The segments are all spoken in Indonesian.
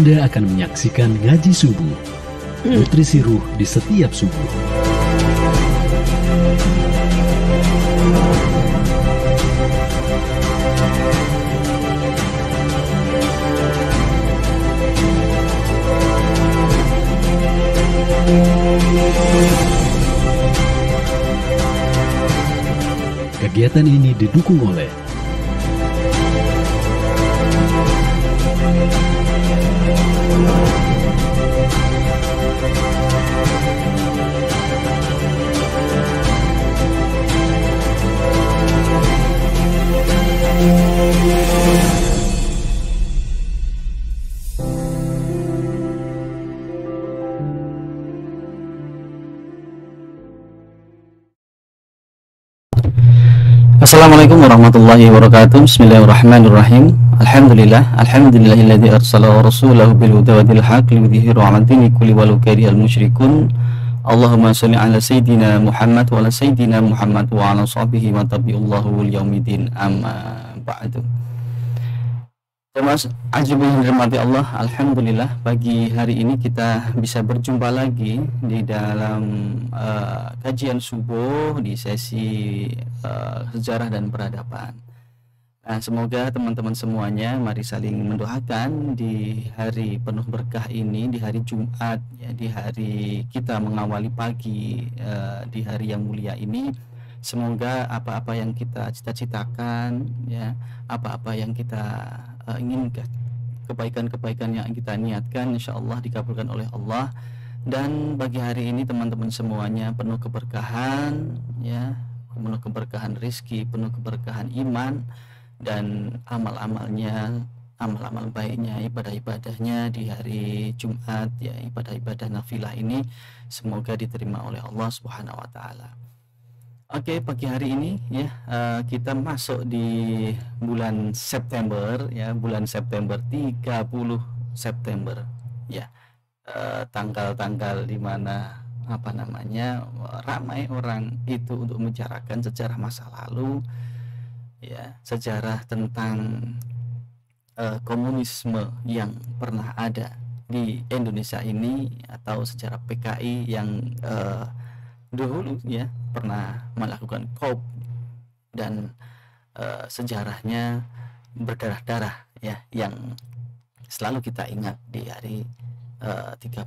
Anda akan menyaksikan ngaji subuh, hmm. nutrisi ruh di setiap subuh. Kegiatan ini didukung oleh Assalamualaikum warahmatullahi wabarakatuh Bismillahirrahmanirrahim Alhamdulillah Alhamdulillahilladzi arsala rasulahu bil huda wa dil haq liudhihiru ala dini kulli walau karihal musyrikun Allahumma salli ala sayyidina Muhammad wa ala sayyidina Muhammad wa ala sahbihi wa tabi'ullahu yaumidin amma ba'du Ya, Mas Azibu yang dirahmati Allah, Alhamdulillah bagi hari ini kita bisa berjumpa lagi di dalam uh, kajian subuh di sesi uh, sejarah dan peradaban. Nah, semoga teman-teman semuanya mari saling mendoakan di hari penuh berkah ini, di hari Jumat, ya, di hari kita mengawali pagi, uh, di hari yang mulia ini semoga apa-apa yang kita cita-citakan ya apa-apa yang kita Eh, ingin kebaikan-kebaikan yang kita niatkan insya Allah dikabulkan oleh Allah dan bagi hari ini teman-teman semuanya penuh keberkahan ya penuh keberkahan rizki penuh keberkahan iman dan amal-amalnya amal-amal baiknya ibadah-ibadahnya di hari Jumat ya ibadah-ibadah nafilah ini semoga diterima oleh Allah Subhanahu wa taala. Oke, okay, pagi hari ini ya uh, kita masuk di bulan September ya, bulan September 30 September ya. Eh, tanggal-tanggal uh, di mana apa namanya ramai orang itu untuk membicarakan sejarah masa lalu ya, sejarah tentang uh, komunisme yang pernah ada di Indonesia ini atau sejarah PKI yang uh, dahulu ya pernah melakukan kop dan uh, sejarahnya berdarah-darah ya yang selalu kita ingat di hari eh, uh, 30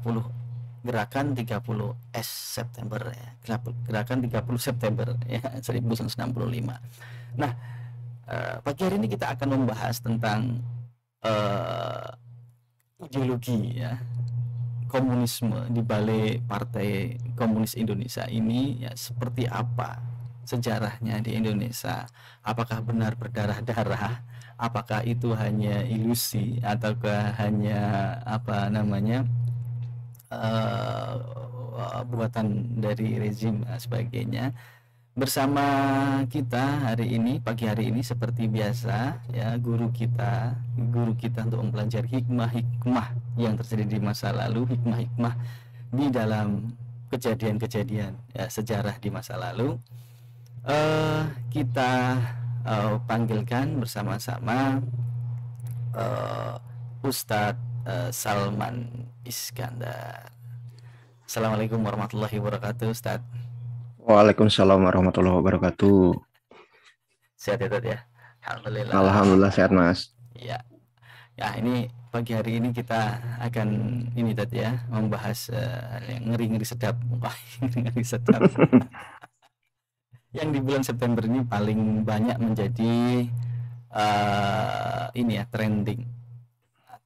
gerakan 30 S September ya gerakan 30 September ya 1965. Nah, uh, pagi hari ini kita akan membahas tentang uh, ideologi ya komunisme di balik Partai Komunis Indonesia ini ya seperti apa sejarahnya di Indonesia apakah benar berdarah-darah apakah itu hanya ilusi ataukah hanya apa namanya uh, buatan dari rezim eh, sebagainya bersama kita hari ini pagi hari ini seperti biasa ya guru kita guru kita untuk mempelajari hikmah-hikmah yang terjadi di masa lalu hikmah-hikmah di dalam kejadian-kejadian ya sejarah di masa lalu uh, kita uh, panggilkan bersama-sama uh, eh, Ustadz uh, Salman Iskandar Assalamualaikum warahmatullahi wabarakatuh Ustadz Waalaikumsalam warahmatullahi wabarakatuh. Sehat ya, Tad, ya? Alhamdulillah. Alhamdulillah sehat, Mas. Ya. Ya, ini pagi hari ini kita akan ini Tad ya membahas uh, yang ngeri-ngeri sedap, ngeri sedap. yang di bulan September ini paling banyak menjadi uh, ini ya trending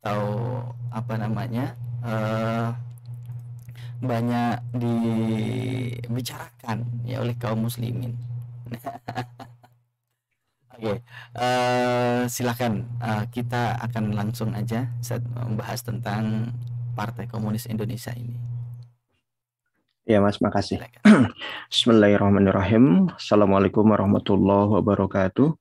atau apa namanya? Uh, banyak dibicarakan ya oleh kaum muslimin. Oke, okay. uh, eh, silakan uh, kita akan langsung aja saat membahas tentang Partai Komunis Indonesia ini. Ya Mas, makasih. Bismillahirrahmanirrahim. Assalamualaikum warahmatullahi wabarakatuh.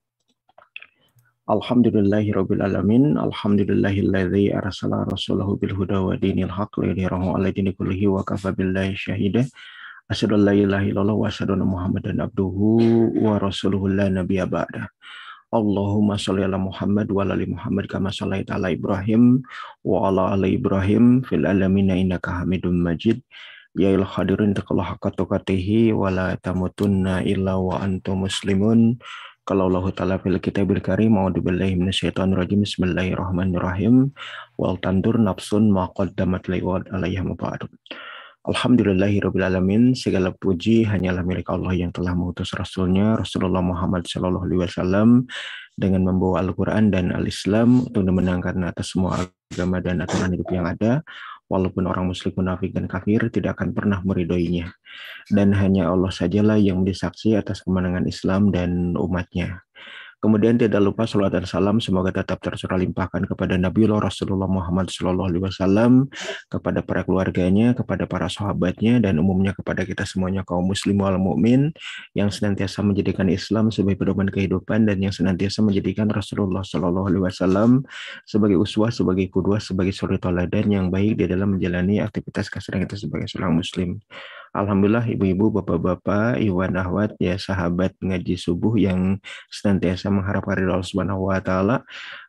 Alhamdulillahi Rabbil Alamin Alhamdulillahilladzi Arasala rasulahu Bilhuda wa dinil haq Wa yudhirahu ala dini kullihi wa kafa billahi syahida la ilaha wa asyhadu Muhammadan abduhu wa rasuluhu la Nabiya ba'da Allahumma sholli ala Muhammad wa ala Muhammad kama salli ala Ibrahim wa ala ala Ibrahim fil alamina innaka hamidun Majid Ya il hadirin taqallah haqqa wa la tamutunna illa wa antum muslimun kalau Allah Ta'ala fil kitabil karim, mau dibillahi rajim bismillahirrahmanirrahim, wal tandur nafsun damat liwad alaiha mubadu. Alhamdulillahirrabbilalamin, segala puji hanyalah milik Allah yang telah mengutus Rasulnya, Rasulullah Muhammad Sallallahu Alaihi Wasallam, dengan membawa Al-Quran dan Al-Islam untuk dimenangkan atas semua agama dan aturan hidup yang ada, walaupun orang Muslim munafik dan kafir tidak akan pernah meridoinya dan hanya Allah sajalah yang menjadi saksi atas kemenangan Islam dan umatnya Kemudian tidak lupa salawat dan salam semoga tetap tercurah limpahkan kepada Allah Rasulullah Muhammad Sallallahu Alaihi Wasallam, kepada para keluarganya, kepada para sahabatnya, dan umumnya kepada kita semuanya kaum muslim wal mukmin yang senantiasa menjadikan Islam sebagai pedoman kehidupan dan yang senantiasa menjadikan Rasulullah Sallallahu Alaihi Wasallam sebagai uswah, sebagai kudwah, sebagai suri toladan yang baik di dalam menjalani aktivitas keseharian kita sebagai seorang muslim. Alhamdulillah ibu-ibu, bapak-bapak, iwan ahwat ya sahabat ngaji subuh yang senantiasa mengharap ridho Allah Subhanahu wa taala.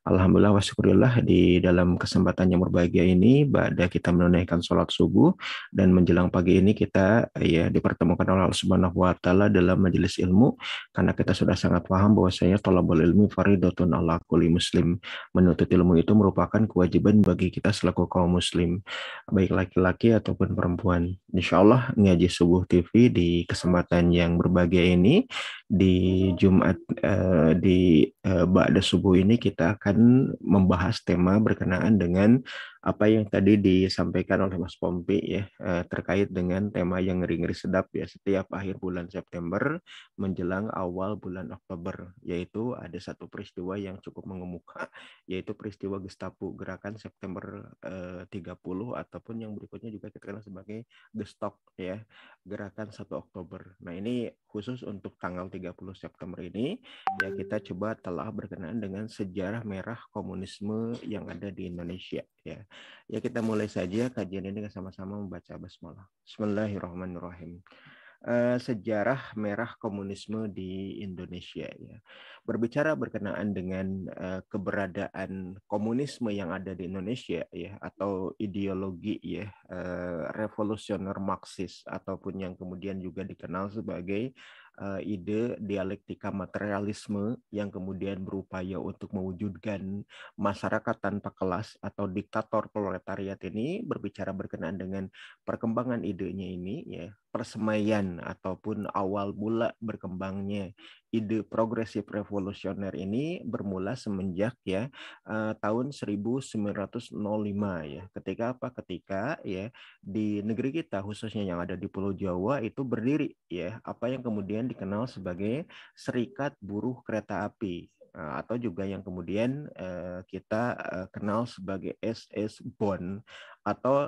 Alhamdulillah wa syukurillah di dalam kesempatan yang berbahagia ini pada kita menunaikan sholat subuh dan menjelang pagi ini kita ya dipertemukan oleh Allah Subhanahu wa taala dalam majelis ilmu karena kita sudah sangat paham bahwasanya thalabul ilmi faridatun ala kulli muslim. Menuntut ilmu itu merupakan kewajiban bagi kita selaku kaum muslim baik laki-laki ataupun perempuan. Insyaallah ngaji subuh TV di kesempatan yang berbahagia ini di Jumat eh, di eh, Ba'da subuh ini kita akan akan membahas tema berkenaan dengan apa yang tadi disampaikan oleh Mas Pompi ya eh, terkait dengan tema yang ngeri-ngeri sedap ya setiap akhir bulan September menjelang awal bulan Oktober yaitu ada satu peristiwa yang cukup mengemuka yaitu peristiwa Gestapo gerakan September 30 eh, ataupun yang berikutnya juga terkenal sebagai Gestok ya gerakan 1 Oktober. Nah ini khusus untuk tanggal 30 September ini ya kita coba telah berkenaan dengan sejarah merah komunisme yang ada di Indonesia ya. Ya kita mulai saja kajian ini dengan sama-sama membaca basmalah. Bismillahirrahmanirrahim. Uh, sejarah merah komunisme di Indonesia ya. Berbicara berkenaan dengan eh, keberadaan komunisme yang ada di Indonesia ya atau ideologi ya eh, revolusioner Marxis ataupun yang kemudian juga dikenal sebagai uh, ide dialektika materialisme yang kemudian berupaya untuk mewujudkan masyarakat tanpa kelas atau diktator proletariat ini berbicara berkenaan dengan perkembangan idenya ini ya persemaian ataupun awal mula berkembangnya ide progresif revolusioner ini bermula semenjak ya eh, tahun 1905 ya. Ketika apa? Ketika ya di negeri kita khususnya yang ada di Pulau Jawa itu berdiri ya apa yang kemudian dikenal sebagai Serikat Buruh Kereta Api eh, atau juga yang kemudian eh, kita kenal sebagai SS Bond atau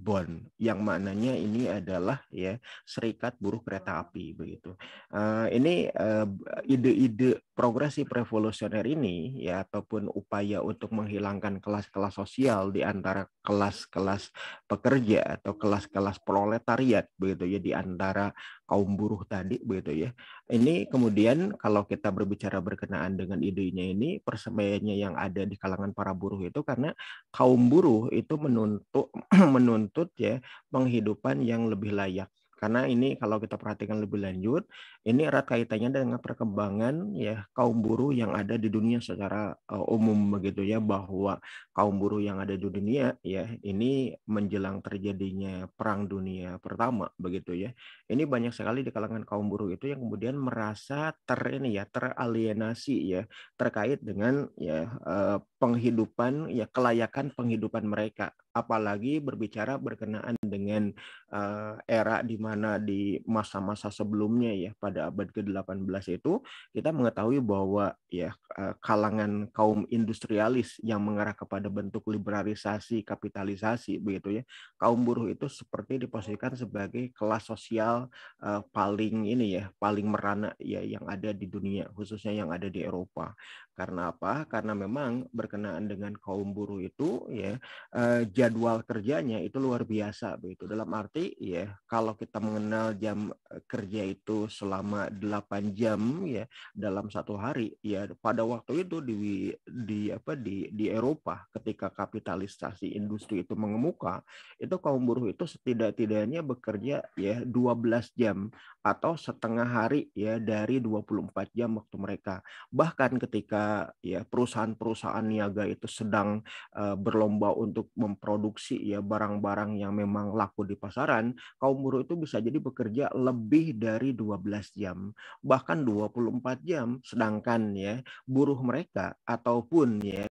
Bond yang maknanya ini adalah ya serikat buruh kereta api begitu. Uh, ini uh, ide-ide progresif revolusioner ini ya ataupun upaya untuk menghilangkan kelas-kelas sosial di antara kelas-kelas pekerja atau kelas-kelas proletariat begitu ya di antara kaum buruh tadi begitu ya. Ini kemudian kalau kita berbicara berkenaan dengan idenya ini persemaiannya yang ada di kalangan para buruh itu karena kaum buruh itu menuntut menuntut ya penghidupan yang lebih layak karena ini kalau kita perhatikan lebih lanjut, ini erat kaitannya dengan perkembangan ya kaum buruh yang ada di dunia secara uh, umum begitu ya bahwa kaum buruh yang ada di dunia ya ini menjelang terjadinya perang dunia pertama begitu ya. Ini banyak sekali di kalangan kaum buruh itu yang kemudian merasa ter ini ya teralienasi ya terkait dengan ya uh, penghidupan ya kelayakan penghidupan mereka apalagi berbicara berkenaan dengan uh, era di mana di masa-masa sebelumnya ya pada abad ke-18 itu kita mengetahui bahwa ya uh, kalangan kaum industrialis yang mengarah kepada bentuk liberalisasi kapitalisasi begitu ya kaum buruh itu seperti diposisikan sebagai kelas sosial uh, paling ini ya paling merana ya yang ada di dunia khususnya yang ada di Eropa karena apa karena memang berkenaan dengan kaum buruh itu ya uh, jadwal kerjanya itu luar biasa begitu. Dalam arti ya kalau kita mengenal jam eh, kerja itu selama 8 jam ya dalam satu hari ya pada waktu itu di di apa di di Eropa ketika kapitalisasi industri itu mengemuka itu kaum buruh itu setidak-tidaknya bekerja ya 12 jam atau setengah hari ya dari 24 jam waktu mereka. Bahkan ketika ya perusahaan-perusahaan niaga itu sedang uh, berlomba untuk memproduksi ya barang-barang yang memang laku di pasaran, kaum buruh itu bisa jadi bekerja lebih dari 12 jam, bahkan 24 jam. Sedangkan ya buruh mereka ataupun ya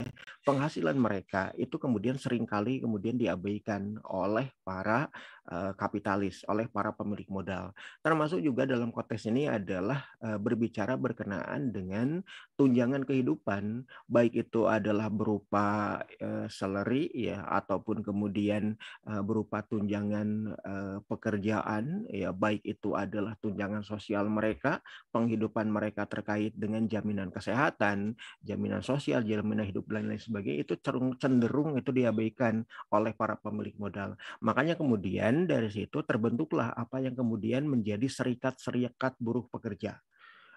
penghasilan mereka itu kemudian seringkali kemudian diabaikan oleh para eh, kapitalis, oleh para pemilik modal. Termasuk juga dalam konteks ini adalah eh, berbicara berkenaan dengan tunjangan kehidupan baik itu adalah berupa uh, salary ya ataupun kemudian uh, berupa tunjangan uh, pekerjaan ya baik itu adalah tunjangan sosial mereka penghidupan mereka terkait dengan jaminan kesehatan jaminan sosial jaminan hidup dan lain sebagainya itu cenderung, cenderung itu diabaikan oleh para pemilik modal makanya kemudian dari situ terbentuklah apa yang kemudian menjadi serikat-serikat buruh pekerja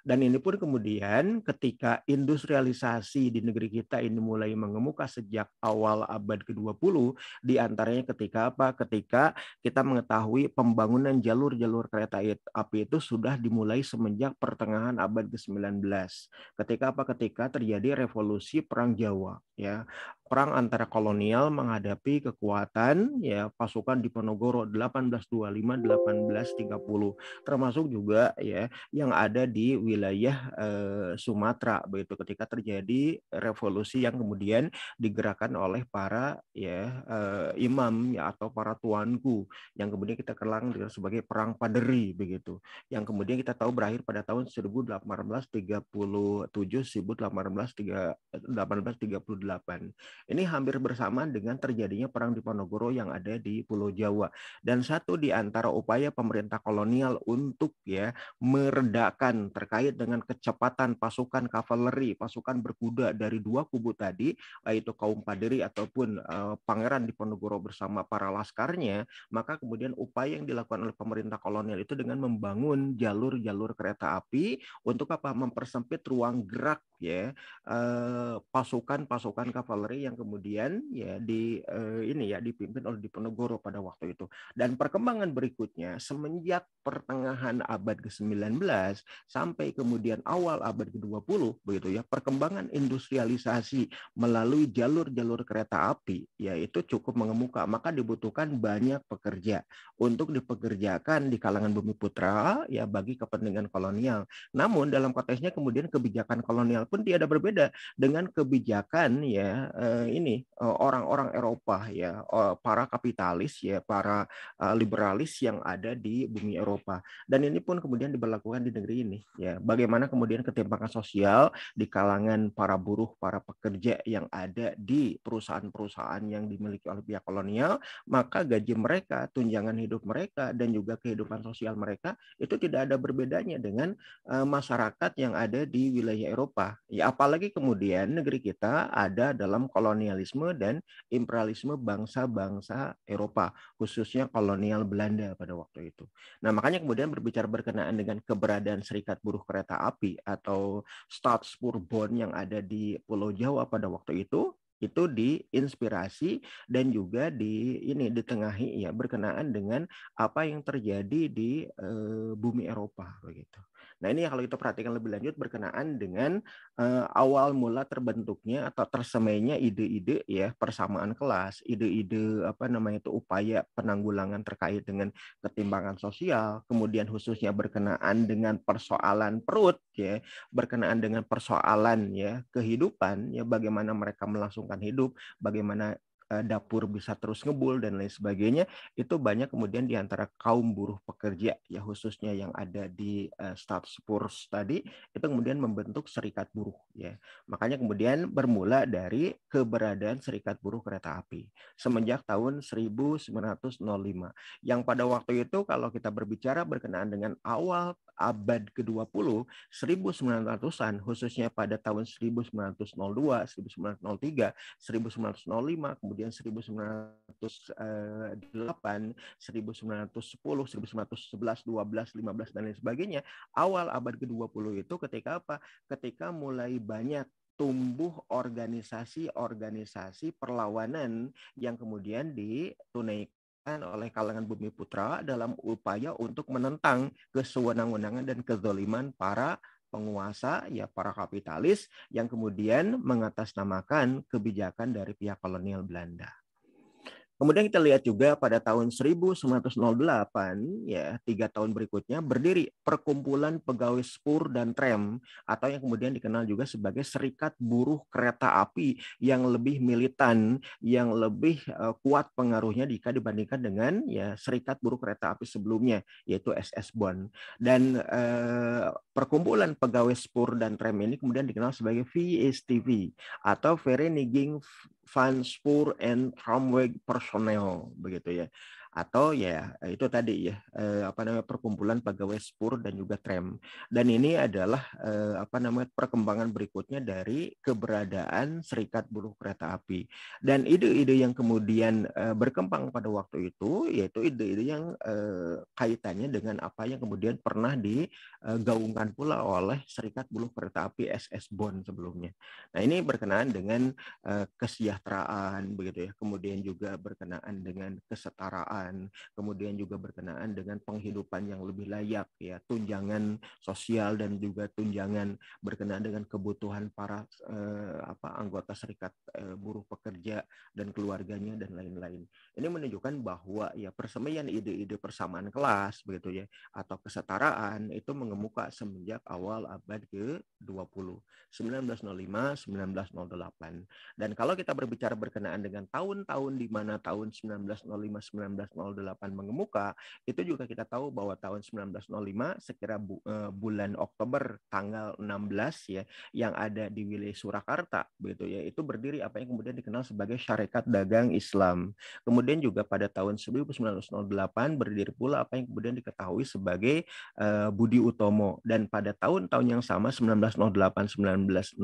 dan ini pun kemudian ketika industrialisasi di negeri kita ini mulai mengemuka sejak awal abad ke-20, diantaranya ketika apa? Ketika kita mengetahui pembangunan jalur-jalur kereta api itu sudah dimulai semenjak pertengahan abad ke-19. Ketika apa? Ketika terjadi revolusi Perang Jawa, ya perang antara kolonial menghadapi kekuatan ya pasukan di Ponegoro 1825 1830 termasuk juga ya yang ada di wilayah eh, Sumatera begitu ketika terjadi revolusi yang kemudian digerakkan oleh para ya eh, imam ya atau para tuanku yang kemudian kita kelang sebagai perang paderi begitu yang kemudian kita tahu berakhir pada tahun 1837 1838 ini hampir bersamaan dengan terjadinya Perang Diponegoro yang ada di Pulau Jawa. Dan satu di antara upaya pemerintah kolonial untuk ya meredakan terkait dengan kecepatan pasukan kavaleri, pasukan berkuda dari dua kubu tadi, yaitu kaum Paderi ataupun uh, Pangeran Diponegoro bersama para laskarnya, maka kemudian upaya yang dilakukan oleh pemerintah kolonial itu dengan membangun jalur-jalur kereta api untuk apa? mempersempit ruang gerak ya eh, pasukan-pasukan kavaleri yang kemudian ya di eh, ini ya dipimpin oleh Diponegoro pada waktu itu. Dan perkembangan berikutnya semenjak pertengahan abad ke-19 sampai kemudian awal abad ke-20 begitu ya, perkembangan industrialisasi melalui jalur-jalur kereta api yaitu cukup mengemuka, maka dibutuhkan banyak pekerja untuk dipekerjakan di kalangan bumi putra ya bagi kepentingan kolonial. Namun dalam konteksnya kemudian kebijakan kolonial pun tidak berbeda dengan kebijakan ya eh, ini eh, orang-orang Eropa ya eh, para kapitalis ya para liberalis yang ada di bumi Eropa dan ini pun kemudian diberlakukan di negeri ini ya bagaimana kemudian ketimpangan sosial di kalangan para buruh para pekerja yang ada di perusahaan-perusahaan yang dimiliki oleh pihak kolonial maka gaji mereka tunjangan hidup mereka dan juga kehidupan sosial mereka itu tidak ada berbedanya dengan masyarakat yang ada di wilayah Eropa Ya apalagi kemudian negeri kita ada dalam kolonialisme dan imperialisme bangsa-bangsa Eropa, khususnya kolonial Belanda pada waktu itu. Nah, makanya kemudian berbicara berkenaan dengan keberadaan Serikat Buruh Kereta Api atau Staatsverbund yang ada di Pulau Jawa pada waktu itu itu diinspirasi dan juga di ini ditengahi ya berkenaan dengan apa yang terjadi di e, bumi Eropa begitu. Nah ini kalau kita perhatikan lebih lanjut berkenaan dengan uh, awal mula terbentuknya atau tersemainya ide-ide ya persamaan kelas, ide-ide apa namanya itu upaya penanggulangan terkait dengan ketimbangan sosial, kemudian khususnya berkenaan dengan persoalan perut ya, berkenaan dengan persoalan ya kehidupan ya bagaimana mereka melangsungkan hidup, bagaimana Eh, dapur bisa terus ngebul dan lain sebagainya itu banyak kemudian di antara kaum buruh pekerja ya khususnya yang ada di eh, status spurs tadi itu kemudian membentuk serikat buruh ya makanya kemudian bermula dari keberadaan serikat buruh kereta api semenjak tahun 1905 yang pada waktu itu kalau kita berbicara berkenaan dengan awal abad ke-20 1900-an khususnya pada tahun 1902, 1903, 1905 kemudian kemudian 1908, 1910, 1911, 12, 15 dan lain sebagainya, awal abad ke-20 itu ketika apa? Ketika mulai banyak tumbuh organisasi-organisasi perlawanan yang kemudian ditunaikan oleh kalangan bumi putra dalam upaya untuk menentang kesewenang-wenangan dan kezoliman para penguasa, ya para kapitalis yang kemudian mengatasnamakan kebijakan dari pihak kolonial Belanda. Kemudian kita lihat juga pada tahun 1908 ya tiga tahun berikutnya berdiri perkumpulan pegawai spur dan tram atau yang kemudian dikenal juga sebagai Serikat Buruh Kereta Api yang lebih militan yang lebih uh, kuat pengaruhnya jika dibandingkan dengan ya Serikat Buruh Kereta Api sebelumnya yaitu SS Bond. dan uh, perkumpulan pegawai spur dan tram ini kemudian dikenal sebagai VSTV atau Vereniging Van and Ramweg personnel begitu ya atau ya itu tadi ya eh, apa namanya perkumpulan pegawai spur dan juga trem dan ini adalah eh, apa namanya perkembangan berikutnya dari keberadaan serikat buruh kereta api dan ide-ide yang kemudian eh, berkembang pada waktu itu yaitu ide-ide yang kaitannya dengan apa yang kemudian pernah digaungkan pula oleh serikat buruh kereta api SS Bond sebelumnya nah ini berkenaan dengan kesejahteraan begitu ya kemudian juga berkenaan dengan kesetaraan kemudian juga berkenaan dengan penghidupan yang lebih layak ya, tunjangan sosial dan juga tunjangan berkenaan dengan kebutuhan para eh, apa anggota serikat eh, buruh pekerja dan keluarganya dan lain-lain. Ini menunjukkan bahwa ya persemaian ide-ide persamaan kelas begitu ya atau kesetaraan itu mengemuka semenjak awal abad ke-20, 1905, 1908. Dan kalau kita berbicara berkenaan dengan tahun-tahun di mana tahun 1905, 1908 1908 mengemuka, itu juga kita tahu bahwa tahun 1905 sekira bu, uh, bulan Oktober tanggal 16 ya yang ada di wilayah Surakarta begitu ya, itu berdiri apa yang kemudian dikenal sebagai Syarikat Dagang Islam. Kemudian juga pada tahun 1908 berdiri pula apa yang kemudian diketahui sebagai uh, Budi Utomo dan pada tahun-tahun yang sama 1908 1909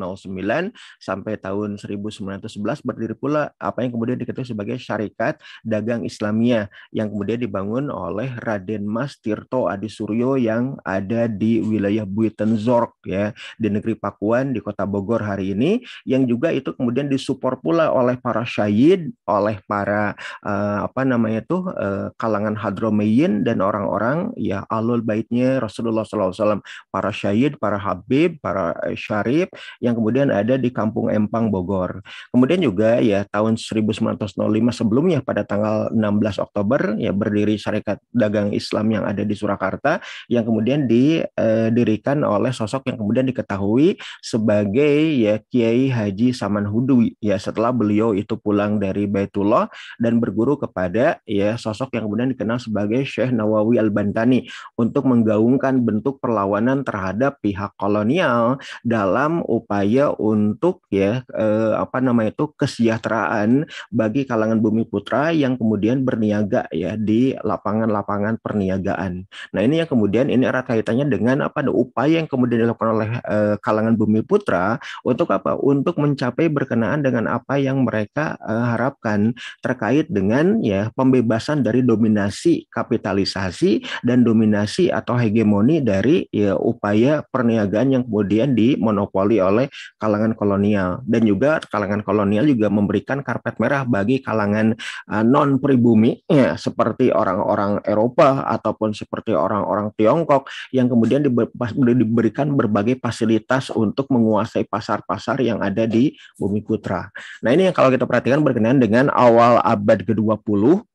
sampai tahun 1911 berdiri pula apa yang kemudian diketahui sebagai Syarikat Dagang Islamiyah yang kemudian dibangun oleh Raden Mas Tirto Adi Suryo yang ada di wilayah Buitenzorg ya di negeri Pakuan di kota Bogor hari ini yang juga itu kemudian disupport pula oleh para syahid oleh para uh, apa namanya tuh eh, kalangan hadromeyin dan orang-orang ya alul baitnya Rasulullah SAW para syahid para habib para eh, syarif yang kemudian ada di kampung Empang Bogor kemudian juga ya tahun 1905 sebelumnya pada tanggal 16 Oktober Oktober ya berdiri Syarikat Dagang Islam yang ada di Surakarta yang kemudian didirikan eh, oleh sosok yang kemudian diketahui sebagai ya Kiai Haji Saman Hudwi ya setelah beliau itu pulang dari Baitullah dan berguru kepada ya sosok yang kemudian dikenal sebagai Syekh Nawawi Al-Bantani untuk menggaungkan bentuk perlawanan terhadap pihak kolonial dalam upaya untuk ya eh, apa namanya itu kesejahteraan bagi kalangan bumi putra yang kemudian berniaga ya di lapangan-lapangan perniagaan. Nah ini yang kemudian ini erat kaitannya dengan apa ada upaya yang kemudian dilakukan oleh e, kalangan Bumi Putra untuk apa? Untuk mencapai berkenaan dengan apa yang mereka e, harapkan terkait dengan ya pembebasan dari dominasi kapitalisasi dan dominasi atau hegemoni dari ya upaya perniagaan yang kemudian dimonopoli oleh kalangan kolonial dan juga kalangan kolonial juga memberikan karpet merah bagi kalangan eh, non pribumi ya seperti orang-orang Eropa ataupun seperti orang-orang Tiongkok yang kemudian diberikan berbagai fasilitas untuk menguasai pasar-pasar yang ada di Bumi Putra. Nah ini yang kalau kita perhatikan berkenaan dengan awal abad ke-20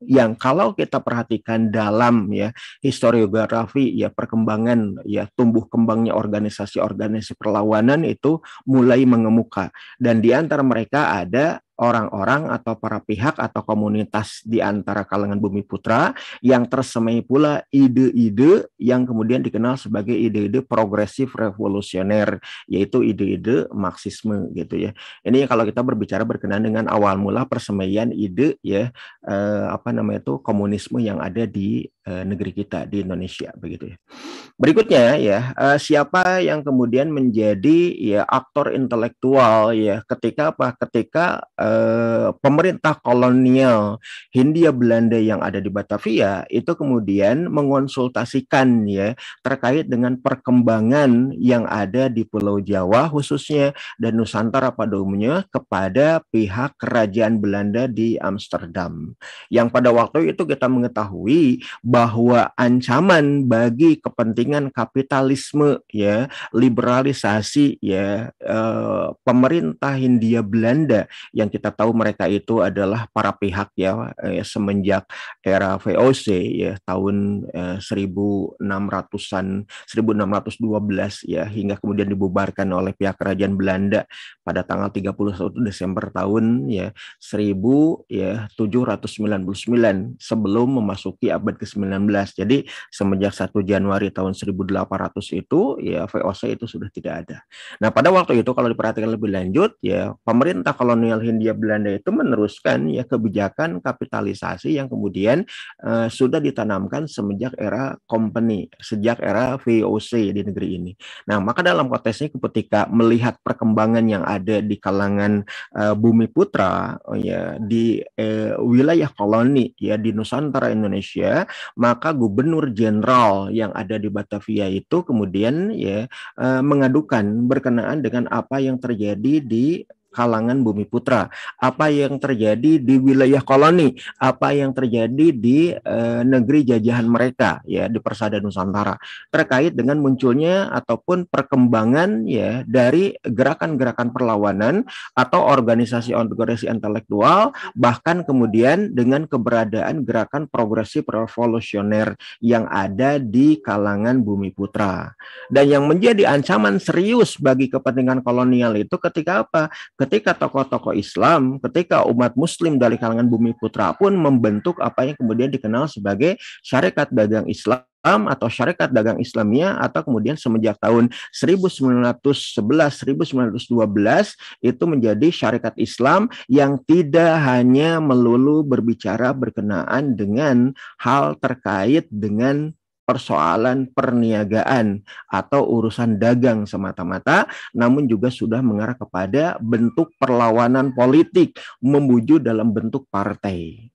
yang kalau kita perhatikan dalam ya historiografi ya perkembangan ya tumbuh kembangnya organisasi-organisasi perlawanan itu mulai mengemuka dan di antara mereka ada orang-orang atau para pihak atau komunitas di antara kalangan bumi putra yang tersemai pula ide-ide yang kemudian dikenal sebagai ide-ide progresif revolusioner yaitu ide-ide marxisme gitu ya. Ini kalau kita berbicara berkenaan dengan awal mula persemaian ide ya eh, apa namanya itu komunisme yang ada di eh, negeri kita di Indonesia begitu ya. Berikutnya ya eh, siapa yang kemudian menjadi ya aktor intelektual ya ketika apa ketika eh, Eh, pemerintah kolonial Hindia Belanda yang ada di Batavia itu kemudian mengonsultasikan ya terkait dengan perkembangan yang ada di Pulau Jawa khususnya dan Nusantara pada umumnya kepada pihak kerajaan Belanda di Amsterdam. Yang pada waktu itu kita mengetahui bahwa ancaman bagi kepentingan kapitalisme ya, liberalisasi ya eh, pemerintah Hindia Belanda yang kita tahu mereka itu adalah para pihak ya eh, semenjak era VOC ya tahun eh, 1600-an 1612 ya hingga kemudian dibubarkan oleh pihak kerajaan Belanda pada tanggal 31 Desember tahun ya 1000 ya 799 sebelum memasuki abad ke-19. Jadi semenjak 1 Januari tahun 1800 itu ya VOC itu sudah tidak ada. Nah, pada waktu itu kalau diperhatikan lebih lanjut ya pemerintah kolonial Hindia Hindia Belanda itu meneruskan ya kebijakan kapitalisasi yang kemudian uh, sudah ditanamkan semenjak era company, sejak era VOC di negeri ini. Nah, maka dalam konteks ini ketika melihat perkembangan yang ada di kalangan uh, Bumi Putra oh ya di uh, wilayah koloni ya di Nusantara Indonesia, maka gubernur jenderal yang ada di Batavia itu kemudian ya uh, mengadukan berkenaan dengan apa yang terjadi di kalangan bumi putra, apa yang terjadi di wilayah koloni, apa yang terjadi di e, negeri jajahan mereka ya di persada Nusantara terkait dengan munculnya ataupun perkembangan ya dari gerakan-gerakan perlawanan atau organisasi-organisasi intelektual bahkan kemudian dengan keberadaan gerakan progresif revolusioner yang ada di kalangan bumi putra. Dan yang menjadi ancaman serius bagi kepentingan kolonial itu ketika apa? ketika tokoh-tokoh Islam, ketika umat Muslim dari kalangan bumi putra pun membentuk apa yang kemudian dikenal sebagai syarikat dagang Islam atau syarikat dagang Islamia atau kemudian semenjak tahun 1911-1912 itu menjadi syarikat Islam yang tidak hanya melulu berbicara berkenaan dengan hal terkait dengan persoalan perniagaan atau urusan dagang semata-mata, namun juga sudah mengarah kepada bentuk perlawanan politik membujuk dalam bentuk partai.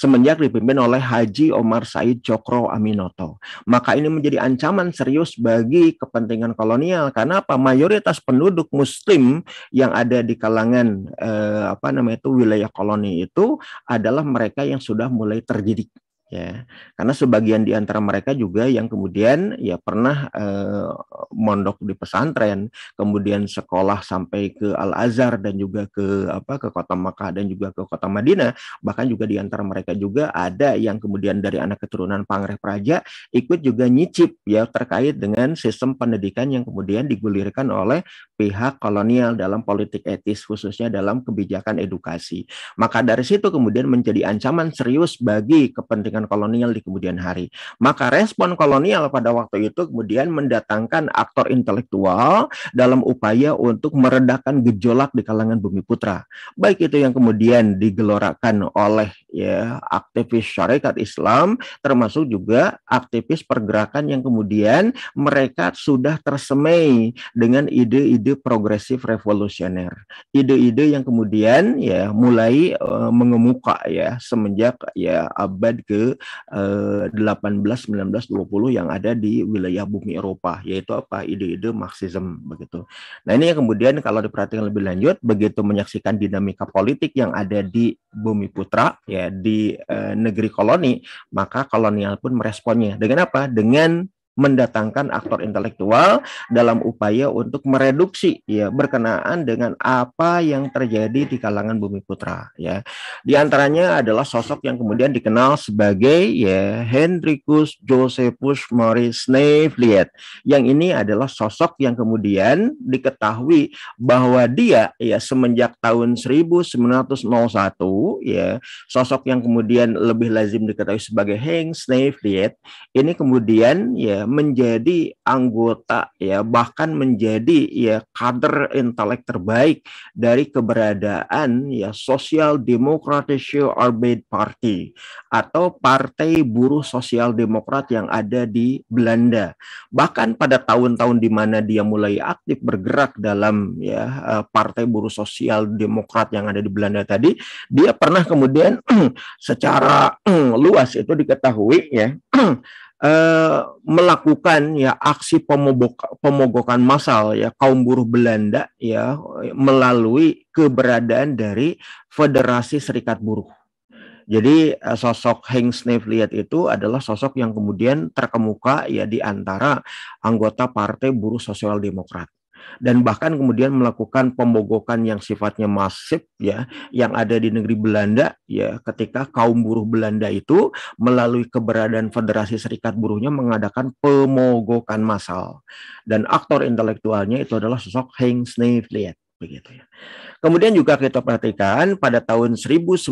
Semenjak dipimpin oleh Haji Omar Said Cokro Aminoto, maka ini menjadi ancaman serius bagi kepentingan kolonial karena apa? Mayoritas penduduk Muslim yang ada di kalangan eh, apa namanya itu wilayah koloni itu adalah mereka yang sudah mulai terdidik ya karena sebagian di antara mereka juga yang kemudian ya pernah eh, mondok di pesantren kemudian sekolah sampai ke Al Azhar dan juga ke apa ke kota Makkah dan juga ke kota Madinah bahkan juga di antara mereka juga ada yang kemudian dari anak keturunan pangeran praja ikut juga nyicip ya terkait dengan sistem pendidikan yang kemudian digulirkan oleh pihak kolonial dalam politik etis khususnya dalam kebijakan edukasi maka dari situ kemudian menjadi ancaman serius bagi kepentingan dengan kolonial di kemudian hari. Maka respon kolonial pada waktu itu kemudian mendatangkan aktor intelektual dalam upaya untuk meredakan gejolak di kalangan bumi putra. Baik itu yang kemudian digelorakan oleh ya aktivis syarikat Islam termasuk juga aktivis pergerakan yang kemudian mereka sudah tersemai dengan ide-ide progresif revolusioner. Ide-ide yang kemudian ya mulai uh, mengemuka ya semenjak ya abad ke eh, 18, 19, 20 yang ada di wilayah bumi Eropa, yaitu apa? Ide-ide Marxism begitu. Nah, ini yang kemudian kalau diperhatikan lebih lanjut begitu menyaksikan dinamika politik yang ada di bumi putra ya di eh, negeri koloni, maka kolonial pun meresponnya. Dengan apa? Dengan mendatangkan aktor intelektual dalam upaya untuk mereduksi ya berkenaan dengan apa yang terjadi di kalangan Bumi Putra ya. Di antaranya adalah sosok yang kemudian dikenal sebagai ya Hendrikus Josephus Maurice Neifliet. Yang ini adalah sosok yang kemudian diketahui bahwa dia ya semenjak tahun 1901 ya sosok yang kemudian lebih lazim diketahui sebagai Hank Neifliet ini kemudian ya menjadi anggota ya bahkan menjadi ya kader intelek terbaik dari keberadaan ya Social Democratic arbeid Party atau Partai Buruh Sosial Demokrat yang ada di Belanda. Bahkan pada tahun-tahun di mana dia mulai aktif bergerak dalam ya eh, Partai Buruh Sosial Demokrat yang ada di Belanda tadi, dia pernah kemudian secara luas itu diketahui ya eh, melakukan ya aksi pemogokan massal ya kaum buruh Belanda ya melalui keberadaan dari Federasi Serikat Buruh. Jadi eh, sosok Heng Snevliet itu adalah sosok yang kemudian terkemuka ya di antara anggota Partai Buruh Sosial Demokrat dan bahkan kemudian melakukan pembogokan yang sifatnya masif ya yang ada di negeri Belanda ya ketika kaum buruh Belanda itu melalui keberadaan Federasi Serikat Buruhnya mengadakan pemogokan massal dan aktor intelektualnya itu adalah sosok Heng Snevliet begitu ya. Kemudian juga kita perhatikan pada tahun 1912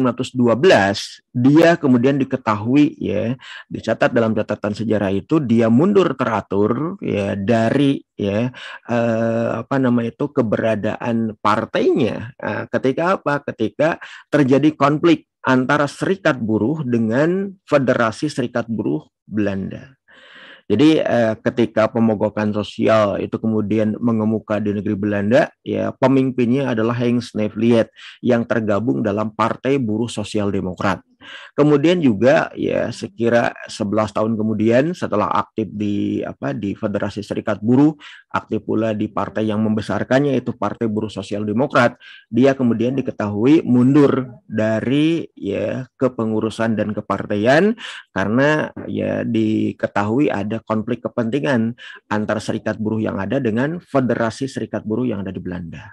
dia kemudian diketahui ya dicatat dalam catatan sejarah itu dia mundur teratur ya dari ya eh, apa nama itu keberadaan partainya nah, ketika apa ketika terjadi konflik antara serikat buruh dengan federasi serikat buruh Belanda jadi eh, ketika pemogokan sosial itu kemudian mengemuka di negeri Belanda, ya pemimpinnya adalah Heng Sneevliet yang tergabung dalam Partai Buruh Sosial Demokrat. Kemudian juga ya sekira 11 tahun kemudian setelah aktif di apa di Federasi Serikat Buruh, aktif pula di partai yang membesarkannya yaitu Partai Buruh Sosial Demokrat, dia kemudian diketahui mundur dari ya kepengurusan dan kepartaian karena ya diketahui ada konflik kepentingan antara serikat buruh yang ada dengan Federasi Serikat Buruh yang ada di Belanda.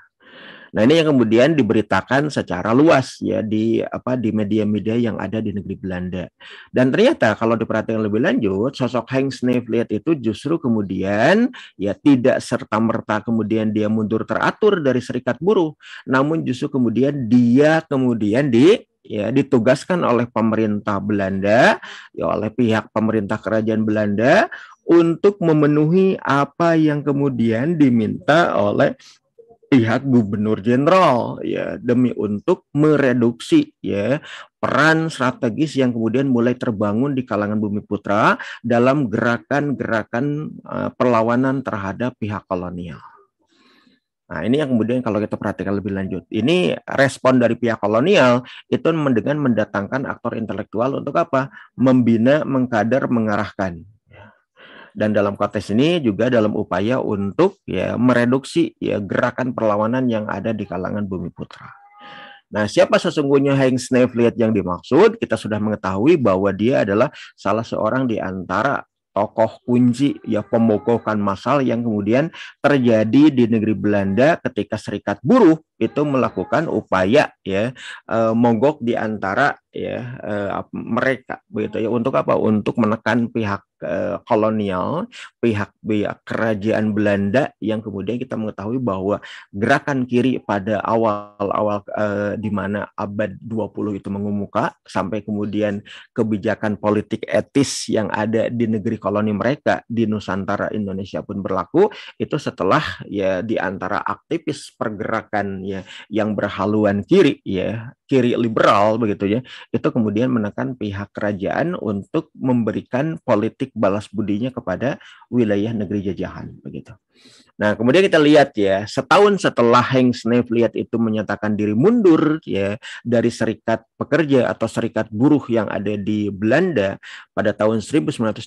Nah, ini yang kemudian diberitakan secara luas ya di apa di media-media yang ada di negeri Belanda. Dan ternyata kalau diperhatikan lebih lanjut, sosok Hank Sneevliet itu justru kemudian ya tidak serta-merta kemudian dia mundur teratur dari serikat buruh, namun justru kemudian dia kemudian di ya ditugaskan oleh pemerintah Belanda ya oleh pihak pemerintah kerajaan Belanda untuk memenuhi apa yang kemudian diminta oleh pihak gubernur jenderal ya demi untuk mereduksi ya peran strategis yang kemudian mulai terbangun di kalangan Bumi Putra dalam gerakan-gerakan eh, perlawanan terhadap pihak kolonial. Nah, ini yang kemudian kalau kita perhatikan lebih lanjut. Ini respon dari pihak kolonial itu dengan mendatangkan aktor intelektual untuk apa? Membina, mengkader, mengarahkan dan dalam konteks ini juga dalam upaya untuk ya mereduksi ya gerakan perlawanan yang ada di kalangan bumi putra. Nah, siapa sesungguhnya Heng Snevliet yang dimaksud? Kita sudah mengetahui bahwa dia adalah salah seorang di antara tokoh kunci ya pemogokan masal yang kemudian terjadi di negeri Belanda ketika serikat buruh itu melakukan upaya ya eh, mogok di antara ya eh, mereka begitu ya untuk apa untuk menekan pihak Eh, kolonial, pihak-pihak kerajaan Belanda yang kemudian kita mengetahui bahwa gerakan kiri pada awal-awal eh, di mana abad 20 itu mengemuka sampai kemudian kebijakan politik etis yang ada di negeri koloni mereka di Nusantara Indonesia pun berlaku itu setelah ya di antara aktivis pergerakan ya yang berhaluan kiri ya kiri liberal begitu ya itu kemudian menekan pihak kerajaan untuk memberikan politik balas budinya kepada wilayah negeri jajahan begitu. Nah, kemudian kita lihat ya, setahun setelah Heng Sneevliet itu menyatakan diri mundur ya dari serikat pekerja atau serikat buruh yang ada di Belanda pada tahun 1913,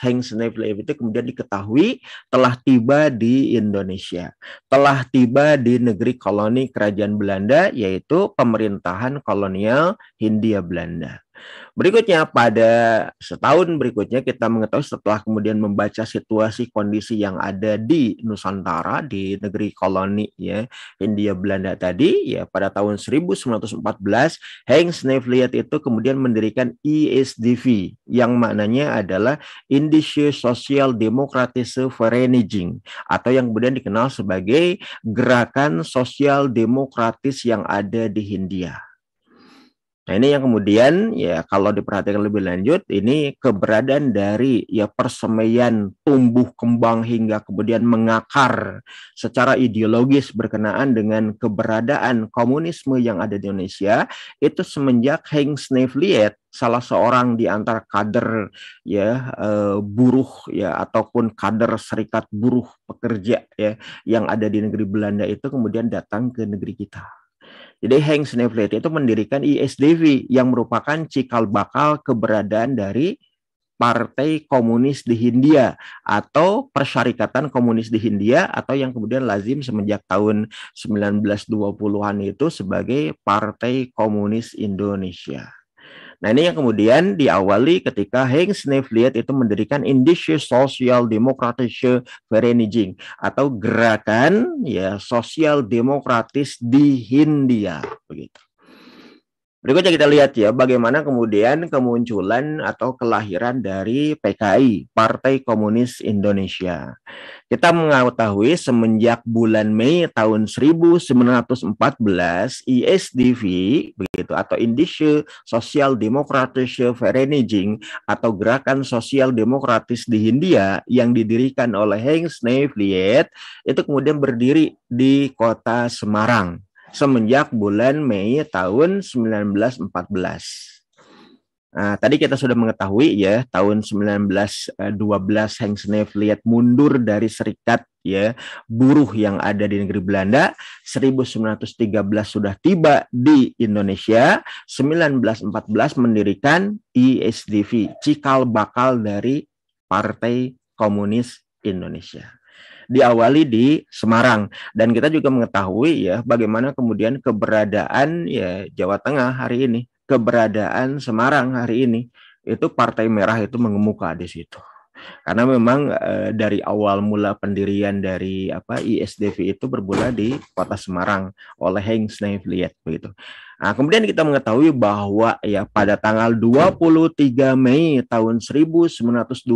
Heng Sneevliet itu kemudian diketahui telah tiba di Indonesia, telah tiba di negeri koloni kerajaan Belanda yaitu pemerintahan kolonial Hindia Belanda. Berikutnya pada setahun berikutnya kita mengetahui setelah kemudian membaca situasi kondisi yang ada di Nusantara di negeri koloni ya Hindia Belanda tadi ya pada tahun 1914 Heng Snevliat itu kemudian mendirikan ISDV e yang maknanya adalah Indische Social Demokratische Vereniging atau yang kemudian dikenal sebagai Gerakan Sosial Demokratis yang ada di Hindia. Nah, ini yang kemudian ya kalau diperhatikan lebih lanjut ini keberadaan dari ya persemaian tumbuh kembang hingga kemudian mengakar secara ideologis berkenaan dengan keberadaan komunisme yang ada di Indonesia itu semenjak Heng Snevliet salah seorang di antara kader ya e, buruh ya ataupun kader serikat buruh pekerja ya yang ada di negeri Belanda itu kemudian datang ke negeri kita jadi Hank Snevely itu mendirikan ISDV yang merupakan cikal bakal keberadaan dari Partai Komunis di Hindia atau Persyarikatan Komunis di Hindia atau yang kemudian lazim semenjak tahun 1920-an itu sebagai Partai Komunis Indonesia. Nah ini yang kemudian diawali ketika Heng Neffliet itu mendirikan Indische Social Demokratische Vereniging atau gerakan ya sosial demokratis di Hindia begitu. Berikutnya kita lihat ya bagaimana kemudian kemunculan atau kelahiran dari PKI, Partai Komunis Indonesia. Kita mengetahui semenjak bulan Mei tahun 1914 ISDV begitu atau Indische Social Demokratische Vereinigung atau Gerakan Sosial Demokratis di Hindia yang didirikan oleh Heng Snevliet itu kemudian berdiri di kota Semarang semenjak bulan Mei tahun 1914. Nah, tadi kita sudah mengetahui ya tahun 1912 eh, Heng Senef lihat mundur dari serikat ya buruh yang ada di negeri Belanda. 1913 sudah tiba di Indonesia. 1914 mendirikan ISDV, e cikal bakal dari Partai Komunis Indonesia diawali di Semarang dan kita juga mengetahui ya bagaimana kemudian keberadaan ya Jawa Tengah hari ini, keberadaan Semarang hari ini itu Partai Merah itu mengemuka di situ karena memang e, dari awal mula pendirian dari apa ISDV itu bermula di kota Semarang oleh Heng Snevliet begitu. Nah, kemudian kita mengetahui bahwa ya pada tanggal 23 Mei tahun 1920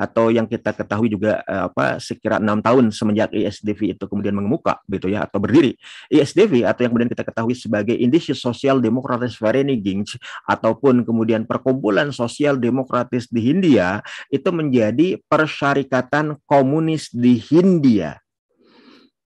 atau yang kita ketahui juga eh, apa sekira enam tahun semenjak ISDV e itu kemudian mengemuka gitu ya atau berdiri ISDV e atau yang kemudian kita ketahui sebagai Indonesia Sosial Demokratis Vereniging ataupun kemudian Perkumpulan Sosial Demokratis di Hindia itu menjadi Persyarikatan Komunis di Hindia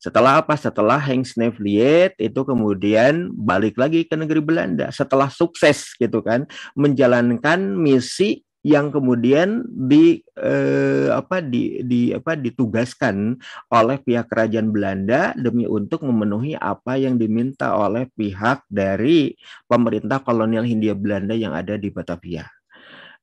setelah apa? Setelah Heng Snevliet itu kemudian balik lagi ke negeri Belanda setelah sukses gitu kan menjalankan misi yang kemudian di eh, apa di, di apa ditugaskan oleh pihak kerajaan Belanda demi untuk memenuhi apa yang diminta oleh pihak dari pemerintah kolonial Hindia Belanda yang ada di Batavia.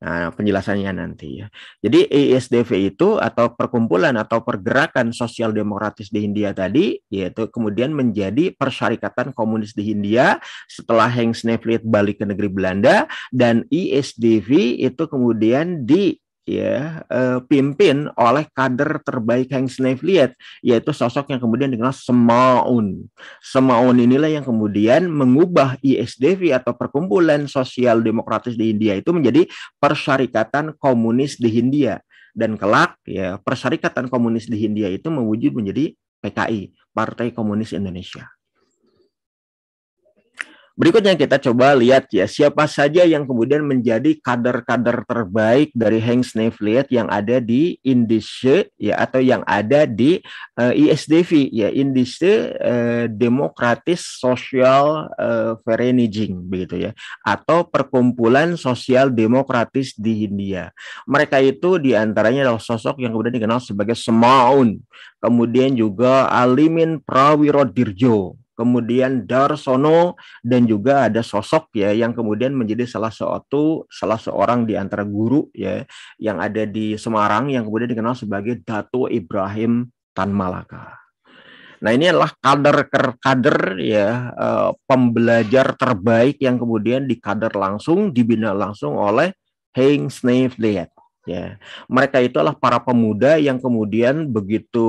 Nah, penjelasannya nanti ya. Jadi ISDV e itu atau perkumpulan atau pergerakan sosial demokratis di Hindia tadi yaitu kemudian menjadi persyarikatan komunis di Hindia setelah Heng Sneflit balik ke negeri Belanda dan ISDV e itu kemudian di ya uh, pimpin oleh kader terbaik saya lihat, yaitu sosok yang kemudian dikenal Semaun. Semaun inilah yang kemudian mengubah ISDV atau perkumpulan sosial demokratis di India itu menjadi persyarikatan komunis di Hindia dan kelak ya persyarikatan komunis di Hindia itu mewujud menjadi PKI Partai Komunis Indonesia. Berikutnya kita coba lihat ya siapa saja yang kemudian menjadi kader-kader terbaik dari Heng Nevliet yang ada di Indische ya atau yang ada di uh, eh, ISDV ya Indische uh, Demokratis Sosial uh, Vereniging begitu ya atau Perkumpulan Sosial Demokratis di India. Mereka itu diantaranya adalah sosok yang kemudian dikenal sebagai Semaun, kemudian juga Alimin Prawirodirjo kemudian Darsono dan juga ada sosok ya yang kemudian menjadi salah satu salah seorang di antara guru ya yang ada di Semarang yang kemudian dikenal sebagai Dato Ibrahim Tan Malaka. Nah ini adalah kader-kader ya eh, pembelajar terbaik yang kemudian dikader langsung dibina langsung oleh Heng Snape Ya, mereka itulah para pemuda yang kemudian begitu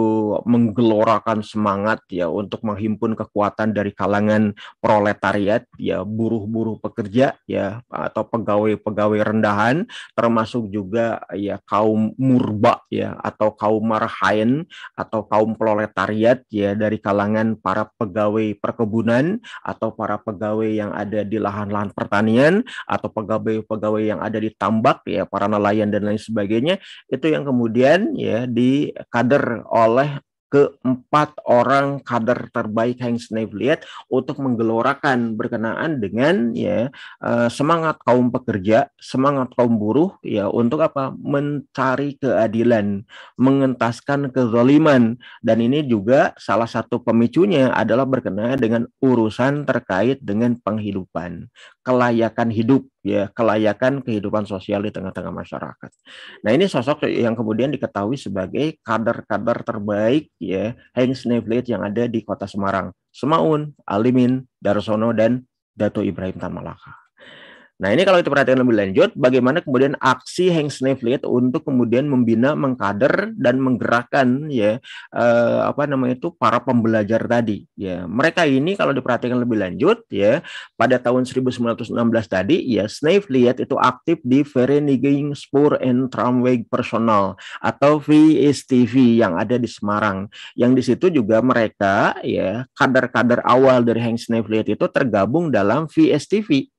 menggelorakan semangat ya untuk menghimpun kekuatan dari kalangan proletariat ya buruh-buruh pekerja ya atau pegawai-pegawai rendahan termasuk juga ya kaum murba ya atau kaum marhain atau kaum proletariat ya dari kalangan para pegawai perkebunan atau para pegawai yang ada di lahan-lahan pertanian atau pegawai-pegawai yang ada di tambak ya para nelayan dan lain sebagainya itu yang kemudian ya dikader oleh keempat orang kader terbaik yang Heinz lihat untuk menggelorakan berkenaan dengan ya eh, semangat kaum pekerja, semangat kaum buruh ya untuk apa? mencari keadilan, mengentaskan kezaliman dan ini juga salah satu pemicunya adalah berkenaan dengan urusan terkait dengan penghidupan, kelayakan hidup ya kelayakan kehidupan sosial di tengah-tengah masyarakat. Nah ini sosok yang kemudian diketahui sebagai kader-kader terbaik ya Heinz Nevlet yang ada di kota Semarang, Semaun, Alimin, Darsono, dan Dato Ibrahim Tan Malaka. Nah ini kalau kita perhatikan lebih lanjut, bagaimana kemudian aksi Hank Snavely untuk kemudian membina, mengkader dan menggerakkan ya eh, apa namanya itu para pembelajar tadi. Ya mereka ini kalau diperhatikan lebih lanjut ya pada tahun 1916 tadi ya Snavely itu aktif di Vereniging Spur and Tramway Personal atau VSTV yang ada di Semarang. Yang di situ juga mereka ya kader-kader awal dari Hank Snavely itu tergabung dalam VSTV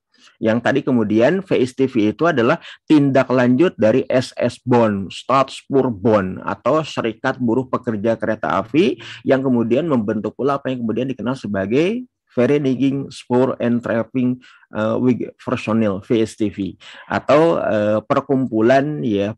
yang tadi kemudian VSTV itu adalah tindak lanjut dari SS Bond, Bonn, Bond atau Serikat Buruh Pekerja Kereta Api yang kemudian membentuk pula apa yang kemudian dikenal sebagai Vereniging Spoor and Trapping uh, eh, Personnel VSTV atau uh, perkumpulan ya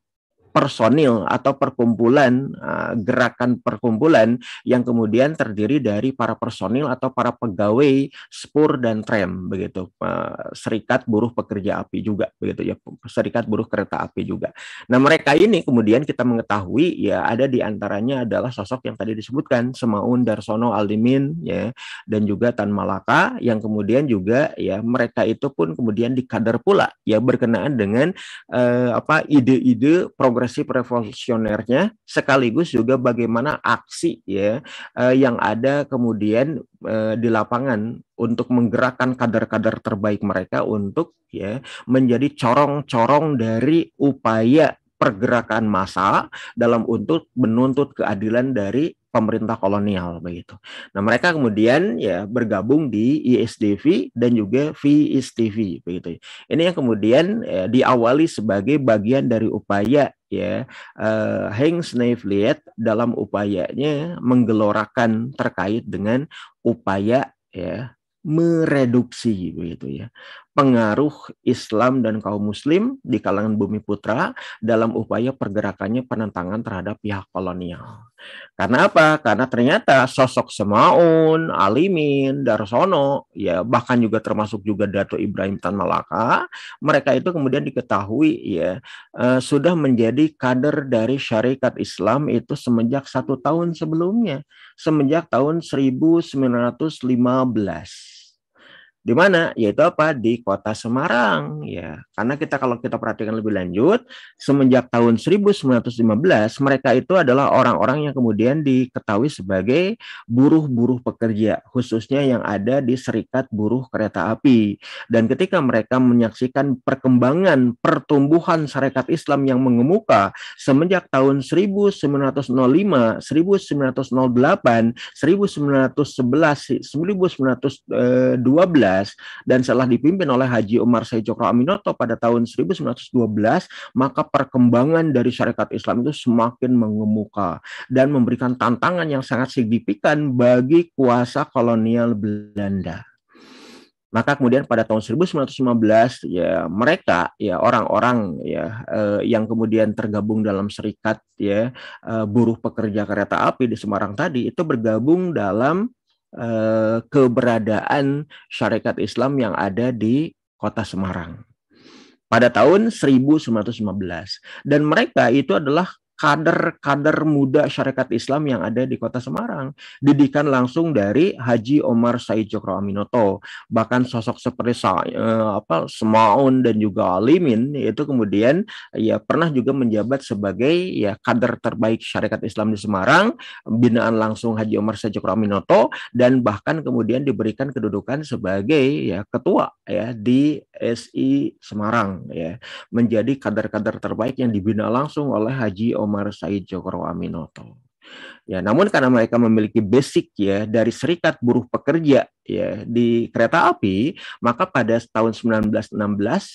personil atau perkumpulan eh, gerakan perkumpulan yang kemudian terdiri dari para personil atau para pegawai spur dan tram begitu eh, serikat buruh pekerja api juga begitu ya serikat buruh kereta api juga. Nah mereka ini kemudian kita mengetahui ya ada di antaranya adalah sosok yang tadi disebutkan Semaun Darsono Aldimin ya dan juga Tan Malaka yang kemudian juga ya mereka itu pun kemudian dikader pula ya berkenaan dengan eh, apa ide-ide program ekspresi revolusionernya sekaligus juga bagaimana aksi ya eh, yang ada kemudian eh, di lapangan untuk menggerakkan kader-kader terbaik mereka untuk ya menjadi corong-corong dari upaya pergerakan massa dalam untuk menuntut keadilan dari pemerintah kolonial begitu. Nah mereka kemudian ya bergabung di ISDV dan juga VISTV begitu. Ini yang kemudian ya, diawali sebagai bagian dari upaya ya uh, Heng Snevliet dalam upayanya menggelorakan terkait dengan upaya ya mereduksi begitu ya pengaruh Islam dan kaum Muslim di kalangan bumi putra dalam upaya pergerakannya penentangan terhadap pihak kolonial. Karena apa? Karena ternyata sosok Semaun, Alimin, Darsono, ya bahkan juga termasuk juga Dato Ibrahim Tan Malaka, mereka itu kemudian diketahui ya eh, sudah menjadi kader dari Syarikat Islam itu semenjak satu tahun sebelumnya, semenjak tahun 1915 di mana? Yaitu apa? Di kota Semarang ya. Karena kita kalau kita perhatikan lebih lanjut, semenjak tahun 1915 mereka itu adalah orang-orang yang kemudian diketahui sebagai buruh-buruh pekerja, khususnya yang ada di Serikat Buruh Kereta Api. Dan ketika mereka menyaksikan perkembangan pertumbuhan Serikat Islam yang mengemuka semenjak tahun 1905, 1908, 1911, 1912 dan setelah dipimpin oleh Haji Umar Said Cokro Aminoto pada tahun 1912, maka perkembangan dari syarikat Islam itu semakin mengemuka dan memberikan tantangan yang sangat signifikan bagi kuasa kolonial Belanda. Maka kemudian pada tahun 1915 ya mereka ya orang-orang ya eh, yang kemudian tergabung dalam serikat ya eh, buruh pekerja kereta api di Semarang tadi itu bergabung dalam Eh, keberadaan syarikat Islam yang ada di kota Semarang pada tahun 1915 dan mereka itu adalah kader-kader muda syarikat Islam yang ada di kota Semarang. Didikan langsung dari Haji Omar Said Jokro Aminoto. Bahkan sosok seperti Sa eh, apa Semaun dan juga Alimin itu kemudian ya pernah juga menjabat sebagai ya kader terbaik syarikat Islam di Semarang, binaan langsung Haji Omar Said Jokro Aminoto dan bahkan kemudian diberikan kedudukan sebagai ya ketua ya di SI Semarang ya. Menjadi kader-kader terbaik yang dibina langsung oleh Haji Omar Said Jokro Aminoto. Ya, namun karena mereka memiliki basic ya dari Serikat Buruh Pekerja ya di kereta api, maka pada tahun 1916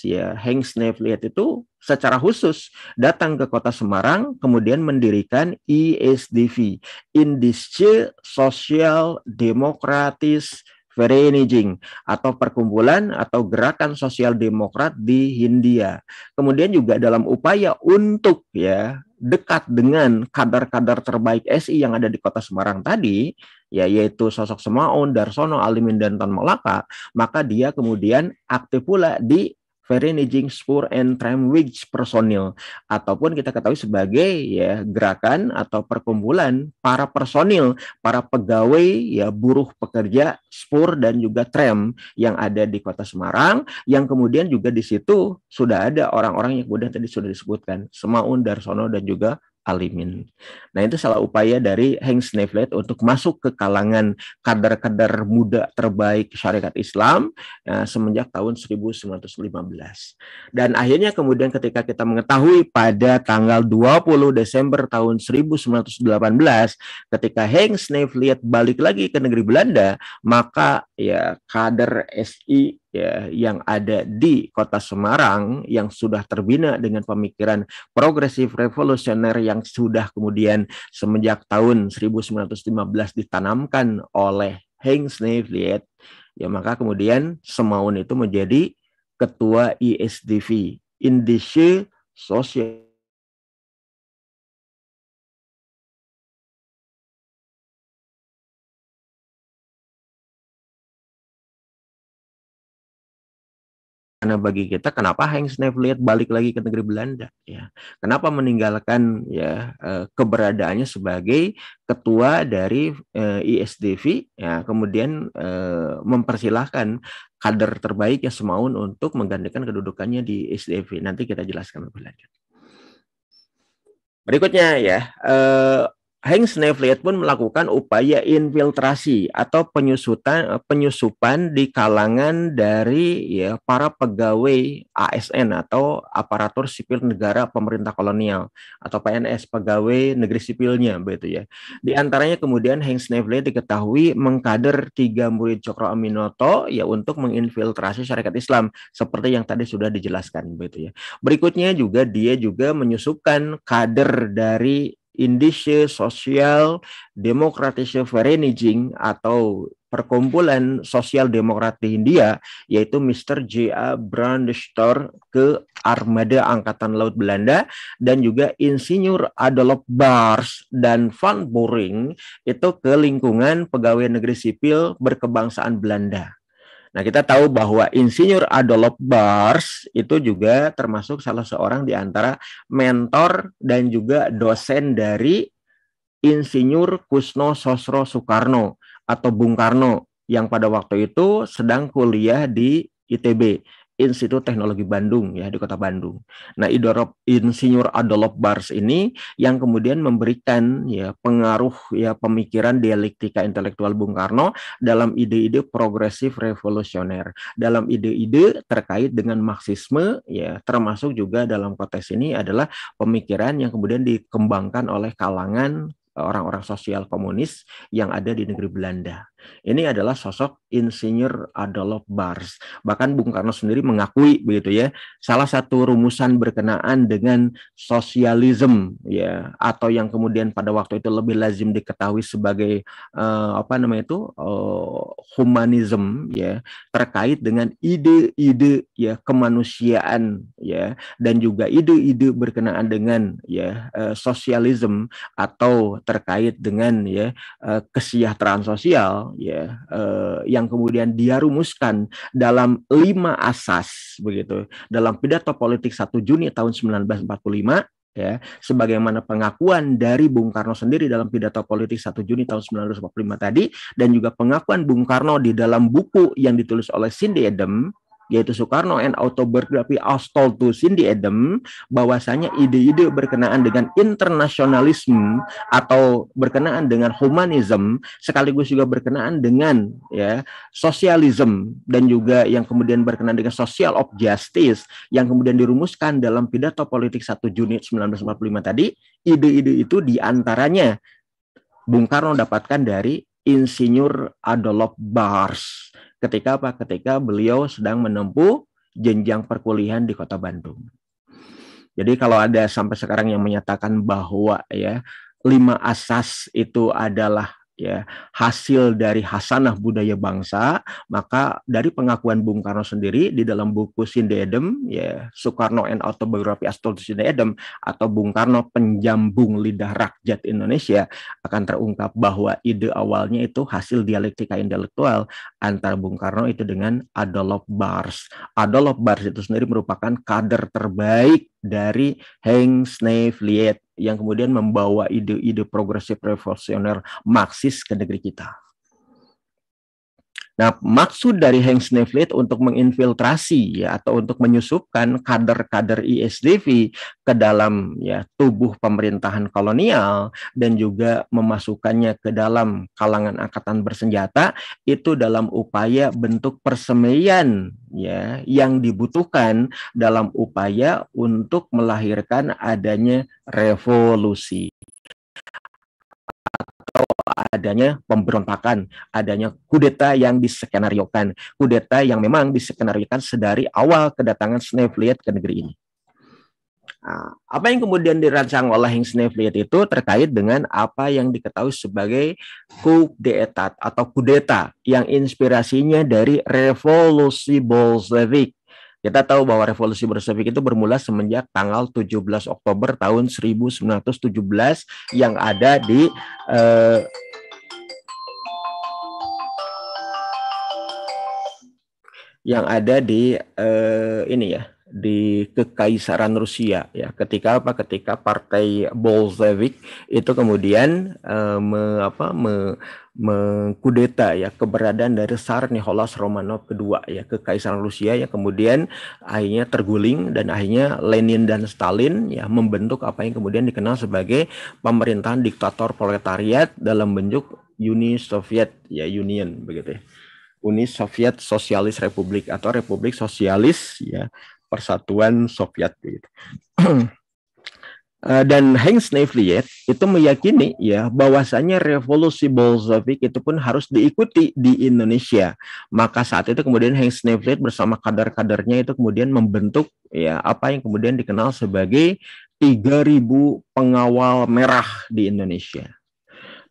ya Heng Snevliet itu secara khusus datang ke kota Semarang kemudian mendirikan ISDV e Indische Social Demokratis Vereniging atau perkumpulan atau gerakan sosial demokrat di Hindia. Kemudian juga dalam upaya untuk ya dekat dengan kader-kader terbaik SI yang ada di Kota Semarang tadi, ya yaitu sosok Semaun, Darsono, Alimin dan Tan Malaka, maka dia kemudian aktif pula di Aging Spur and Tramwich personil ataupun kita ketahui sebagai ya gerakan atau perkumpulan para personil, para pegawai ya buruh pekerja Spur dan juga Tram yang ada di Kota Semarang yang kemudian juga di situ sudah ada orang-orang yang kemudian tadi sudah disebutkan Semaun Darsono dan juga alimin. Nah itu salah upaya dari Heng Sneflet untuk masuk ke kalangan kader-kader muda terbaik syarikat Islam ya, semenjak tahun 1915. Dan akhirnya kemudian ketika kita mengetahui pada tanggal 20 Desember tahun 1918 ketika Heng Sneflet balik lagi ke negeri Belanda maka ya kader SI ya, yang ada di kota Semarang yang sudah terbina dengan pemikiran progresif revolusioner yang sudah kemudian semenjak tahun 1915 ditanamkan oleh Heng Nevliet ya maka kemudian Semaun itu menjadi ketua ISDV e Indische Social karena bagi kita kenapa Heinz Nevliet balik lagi ke negeri Belanda ya kenapa meninggalkan ya eh, keberadaannya sebagai ketua dari eh, ISDV ya kemudian eh, mempersilahkan kader terbaik yang semaun untuk menggantikan kedudukannya di ISDV nanti kita jelaskan lebih lanjut berikutnya ya eh, Heng Snevliet pun melakukan upaya infiltrasi atau penyusutan eh, penyusupan di kalangan dari ya para pegawai ASN atau aparatur sipil negara pemerintah kolonial atau PNS pegawai negeri sipilnya begitu ya. Di antaranya kemudian Heng Snevliet diketahui mengkader tiga murid Cokro Aminoto ya untuk menginfiltrasi syarikat Islam seperti yang tadi sudah dijelaskan begitu ya. Berikutnya juga dia juga menyusupkan kader dari Indische Social Demokratische Vereniging atau perkumpulan sosial demokrat di India yaitu Mr. J.A. Brandstor ke Armada Angkatan Laut Belanda dan juga Insinyur Adolf Bars dan Van Boring itu ke lingkungan pegawai negeri sipil berkebangsaan Belanda. Nah, kita tahu bahwa Insinyur Adolf Bars itu juga termasuk salah seorang di antara mentor dan juga dosen dari Insinyur Kusno Sosro Soekarno atau Bung Karno yang pada waktu itu sedang kuliah di ITB Institut Teknologi Bandung ya di Kota Bandung. Nah, Idorop Insinyur Adolop Bars ini yang kemudian memberikan ya pengaruh ya pemikiran dialektika intelektual Bung Karno dalam ide-ide progresif revolusioner, dalam ide-ide terkait dengan Marxisme ya termasuk juga dalam konteks ini adalah pemikiran yang kemudian dikembangkan oleh kalangan orang-orang sosial komunis yang ada di negeri Belanda. Ini adalah sosok Insinyur Adolf Bars. Bahkan Bung Karno sendiri mengakui begitu ya, salah satu rumusan berkenaan dengan sosialisme ya atau yang kemudian pada waktu itu lebih lazim diketahui sebagai uh, apa namanya itu uh, eh, humanism ya terkait dengan ide-ide ya kemanusiaan ya dan juga ide-ide berkenaan dengan ya uh, sosialisme atau terkait dengan ya uh, kesejahteraan sosial ya uh, yang kemudian dia rumuskan dalam lima asas begitu dalam pidato politik 1 Juni tahun 1945 ya sebagaimana pengakuan dari Bung Karno sendiri dalam pidato politik 1 Juni tahun 1945 tadi dan juga pengakuan Bung Karno di dalam buku yang ditulis oleh Cindy Adam yaitu Soekarno and autobiography of Stoltusin di Edem bahwasanya ide-ide berkenaan dengan internasionalisme atau berkenaan dengan humanisme sekaligus juga berkenaan dengan ya sosialisme dan juga yang kemudian berkenaan dengan social of justice yang kemudian dirumuskan dalam pidato politik 1 Juni 1945 tadi ide-ide itu diantaranya Bung Karno dapatkan dari Insinyur Adolf Bars Ketika apa? Ketika beliau sedang menempuh jenjang perkuliahan di Kota Bandung. Jadi kalau ada sampai sekarang yang menyatakan bahwa ya lima asas itu adalah ya hasil dari hasanah budaya bangsa maka dari pengakuan Bung Karno sendiri di dalam buku Sindedem, ya Soekarno and Autobiography Astol Sindedem atau Bung Karno penjambung lidah rakyat Indonesia akan terungkap bahwa ide awalnya itu hasil dialektika intelektual antara Bung Karno itu dengan Adolf Bars. Adolf Bars itu sendiri merupakan kader terbaik dari Heng Sneef Liet yang kemudian membawa ide-ide progresif revolusioner Marxis ke negeri kita. Nah, maksud dari Hank Sneflit untuk menginfiltrasi ya atau untuk menyusupkan kader-kader ISDV ke dalam ya tubuh pemerintahan kolonial dan juga memasukkannya ke dalam kalangan angkatan bersenjata itu dalam upaya bentuk persemaian ya yang dibutuhkan dalam upaya untuk melahirkan adanya revolusi adanya pemberontakan, adanya kudeta yang diskenariokan, kudeta yang memang diskenariokan sedari awal kedatangan Snevliet ke negeri ini. Nah, apa yang kemudian dirancang oleh Hing Snevliet itu terkait dengan apa yang diketahui sebagai kudeta atau kudeta yang inspirasinya dari revolusi Bolshevik. Kita tahu bahwa revolusi Bolshevik itu bermula semenjak tanggal 17 Oktober tahun 1917 yang ada di eh, yang ada di eh, ini ya di kekaisaran Rusia ya ketika apa ketika partai Bolshevik itu kemudian eh, me, apa me, mengkudeta ya keberadaan dari Tsar Nicholas Romanov kedua ya kekaisaran Rusia yang kemudian akhirnya terguling dan akhirnya Lenin dan Stalin ya membentuk apa yang kemudian dikenal sebagai pemerintahan diktator proletariat dalam bentuk Uni Soviet ya Union begitu ya. Uni Soviet Sosialis Republik atau Republik Sosialis ya Persatuan Soviet gitu. Eh, dan Heinz Nevliet itu meyakini ya bahwasanya revolusi Bolshevik itu pun harus diikuti di Indonesia. Maka saat itu kemudian Heinz Nevliet bersama kader-kadernya itu kemudian membentuk ya apa yang kemudian dikenal sebagai 3000 pengawal merah di Indonesia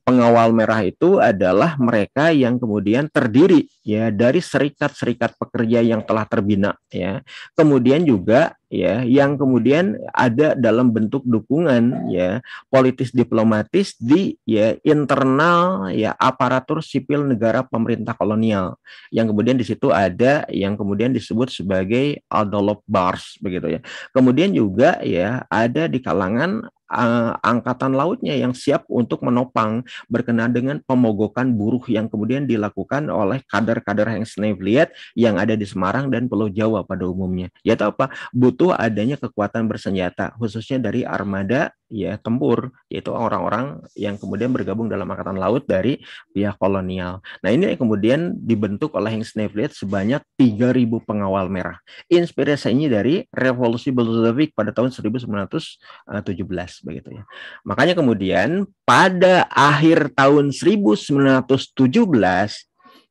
pengawal merah itu adalah mereka yang kemudian terdiri ya dari serikat-serikat pekerja yang telah terbina ya. Kemudian juga ya yang kemudian ada dalam bentuk dukungan ya politis diplomatis di ya internal ya aparatur sipil negara pemerintah kolonial yang kemudian di situ ada yang kemudian disebut sebagai adolop bars begitu ya. Kemudian juga ya ada di kalangan uh, angkatan lautnya yang siap untuk menopang berkenaan dengan pemogokan buruh yang kemudian dilakukan oleh kader-kader Hans Snevliet yang ada di Semarang dan Pulau Jawa pada umumnya. Yaitu apa? Butuh adanya kekuatan bersenjata khususnya dari armada ya tempur yaitu orang-orang yang kemudian bergabung dalam angkatan laut dari pihak kolonial. Nah, ini yang kemudian dibentuk oleh Hans Nevliet sebanyak 3000 pengawal merah. Inspirasinya dari revolusi Bolshevik pada tahun 1917 begitu ya. Makanya kemudian pada akhir tahun 1917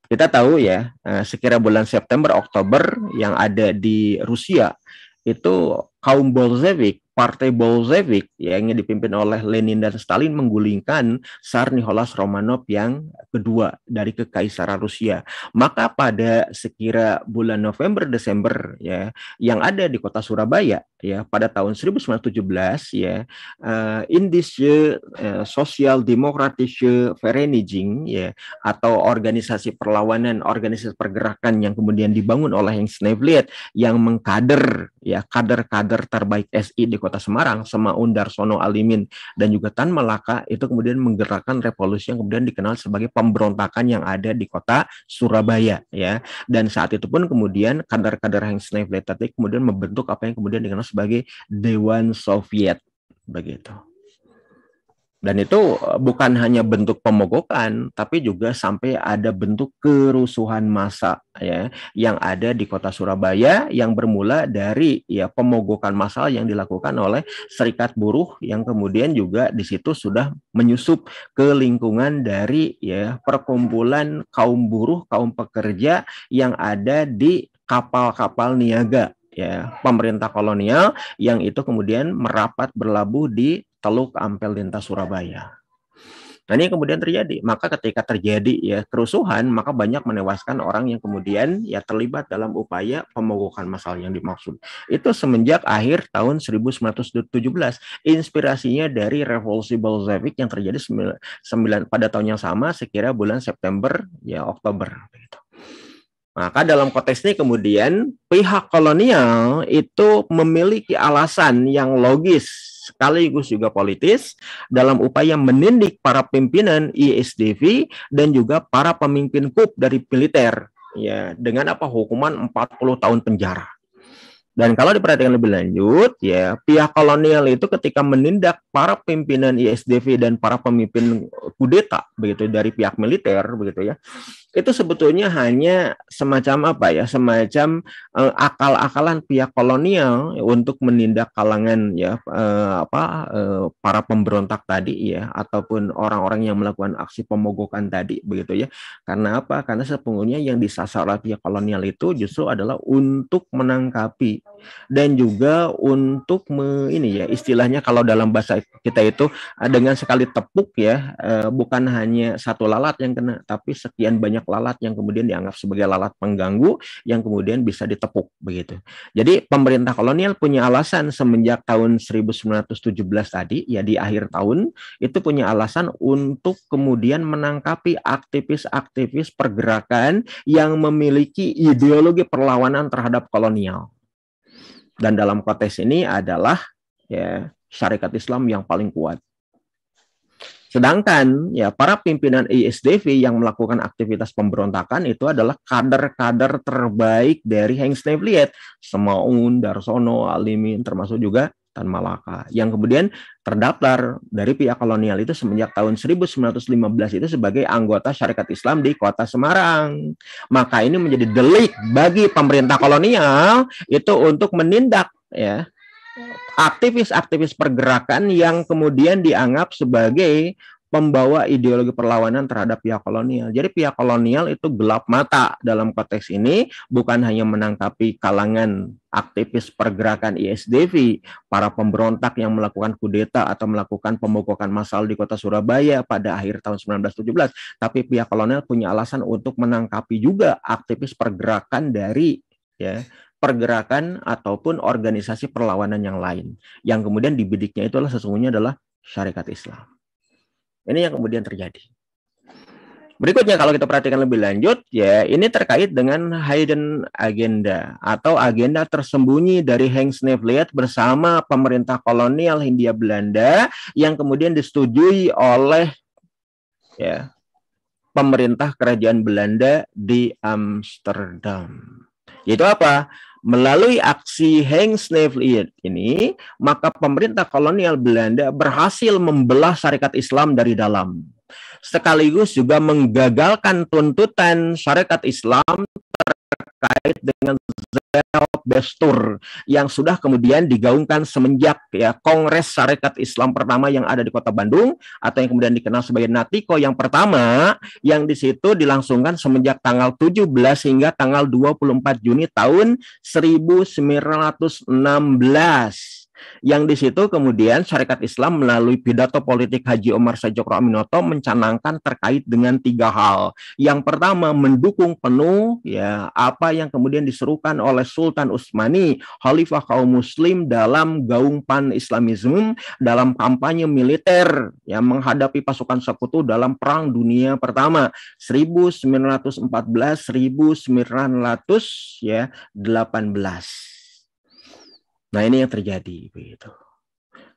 kita tahu ya eh, sekira bulan September Oktober yang ada di Rusia itu kaum Bolshevik partai Bolshevik ya, yang dipimpin oleh Lenin dan Stalin menggulingkan Tsar Nicholas Romanov yang kedua dari kekaisaran Rusia. Maka pada sekira bulan November Desember ya yang ada di kota Surabaya ya pada tahun 1917 ya uh, Indische uh, eh, Social Demokratische Vereinigung ya atau organisasi perlawanan organisasi pergerakan yang kemudian dibangun oleh Hans Nevliet yang mengkader ya kader-kader terbaik SI di Kota Semarang, Undar, Undarsono Alimin, dan juga Tan Malaka itu kemudian menggerakkan revolusi yang kemudian dikenal sebagai pemberontakan yang ada di kota Surabaya ya. Dan saat itu pun kemudian kader-kader yang Snevletet kemudian membentuk apa yang kemudian dikenal sebagai Dewan Soviet begitu. Dan itu eh, bukan hanya bentuk pemogokan, tapi juga sampai ada bentuk kerusuhan massa ya yang ada di kota Surabaya yang bermula dari ya pemogokan massal yang dilakukan oleh serikat buruh yang kemudian juga di situ sudah menyusup ke lingkungan dari ya perkumpulan kaum buruh, kaum pekerja yang ada di kapal-kapal niaga ya pemerintah kolonial yang itu kemudian merapat berlabuh di Teluk Ampel Lintas Surabaya. Nah ini kemudian terjadi. Maka ketika terjadi ya kerusuhan, maka banyak menewaskan orang yang kemudian ya terlibat dalam upaya pemogokan masal yang dimaksud. Itu semenjak akhir tahun 1917. Inspirasinya dari revolusi Bolshevik yang terjadi 9, 9, pada tahun yang sama sekira bulan September ya Oktober. Gitu. Maka dalam konteks ini kemudian pihak kolonial itu memiliki alasan yang logis sekaligus juga politis dalam upaya menindik para pimpinan ISDV e dan juga para pemimpin KUP dari militer ya dengan apa hukuman 40 tahun penjara. Dan kalau diperhatikan lebih lanjut, ya pihak kolonial itu ketika menindak para pimpinan ISDV e dan para pemimpin kudeta begitu dari pihak militer begitu ya, itu sebetulnya hanya semacam apa ya semacam uh, akal-akalan pihak kolonial untuk menindak kalangan ya uh, apa uh, para pemberontak tadi ya ataupun orang-orang yang melakukan aksi pemogokan tadi begitu ya karena apa karena sepenuhnya yang disasar oleh pihak kolonial itu justru adalah untuk menangkapi dan juga untuk me, ini ya istilahnya kalau dalam bahasa kita itu dengan sekali tepuk ya bukan hanya satu lalat yang kena tapi sekian banyak banyak lalat yang kemudian dianggap sebagai lalat pengganggu yang kemudian bisa ditepuk begitu. Jadi pemerintah kolonial punya alasan semenjak tahun 1917 tadi ya di akhir tahun itu punya alasan untuk kemudian menangkapi aktivis-aktivis pergerakan yang memiliki ideologi perlawanan terhadap kolonial. Dan dalam konteks ini adalah ya syarikat Islam yang paling kuat Sedangkan ya para pimpinan ISDV e yang melakukan aktivitas pemberontakan itu adalah kader-kader terbaik dari Heng Snevliet, Semaun, Darsono, Alimin, termasuk juga Tan Malaka yang kemudian terdaftar dari pihak kolonial itu semenjak tahun 1915 itu sebagai anggota syarikat Islam di kota Semarang. Maka ini menjadi delik bagi pemerintah kolonial itu untuk menindak ya aktivis-aktivis pergerakan yang kemudian dianggap sebagai pembawa ideologi perlawanan terhadap pihak kolonial. Jadi pihak kolonial itu gelap mata dalam konteks ini bukan hanya menangkapi kalangan aktivis pergerakan ISDV, para pemberontak yang melakukan kudeta atau melakukan pemogokan massal di kota Surabaya pada akhir tahun 1917, tapi pihak kolonial punya alasan untuk menangkapi juga aktivis pergerakan dari ya pergerakan ataupun organisasi perlawanan yang lain yang kemudian dibidiknya itulah sesungguhnya adalah syarikat Islam. Ini yang kemudian terjadi. Berikutnya kalau kita perhatikan lebih lanjut ya ini terkait dengan hidden agenda atau agenda tersembunyi dari Heng Snevliet bersama pemerintah kolonial Hindia Belanda yang kemudian disetujui oleh ya pemerintah kerajaan Belanda di Amsterdam. Yaitu apa? Melalui aksi Heng Sneevliet ini, maka pemerintah kolonial Belanda berhasil membelah syarikat Islam dari dalam. Sekaligus juga menggagalkan tuntutan syarikat Islam terkait dengan Bestur yang sudah kemudian digaungkan semenjak ya Kongres Sarekat Islam pertama yang ada di Kota Bandung atau yang kemudian dikenal sebagai Natiko yang pertama yang di situ dilangsungkan semenjak tanggal 17 hingga tanggal 24 Juni tahun 1916 yang di situ kemudian syarikat Islam melalui pidato politik Haji Omar Sajokro Aminoto mencanangkan terkait dengan tiga hal. Yang pertama mendukung penuh ya apa yang kemudian diserukan oleh Sultan Utsmani, Khalifah kaum Muslim dalam gaung pan Islamisme dalam kampanye militer yang menghadapi pasukan sekutu dalam Perang Dunia Pertama 1914 1918 ya 18 Nah, ini yang terjadi begitu.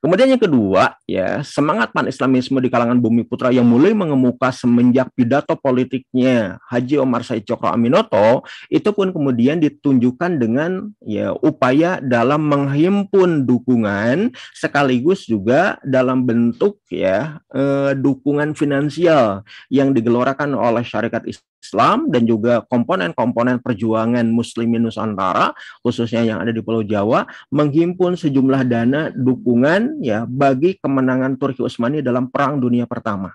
Kemudian yang kedua, ya, semangat pan-islamisme di kalangan Bumi Putra yang mulai mengemuka semenjak pidato politiknya Haji Omar Said Cokro Aminoto itu pun kemudian ditunjukkan dengan ya upaya dalam menghimpun dukungan sekaligus juga dalam bentuk ya eh, dukungan finansial yang digelorakan oleh syarikat Islam Islam dan juga komponen-komponen perjuangan Muslimin Nusantara khususnya yang ada di Pulau Jawa menghimpun sejumlah dana dukungan ya bagi kemenangan Turki Utsmani dalam Perang Dunia Pertama.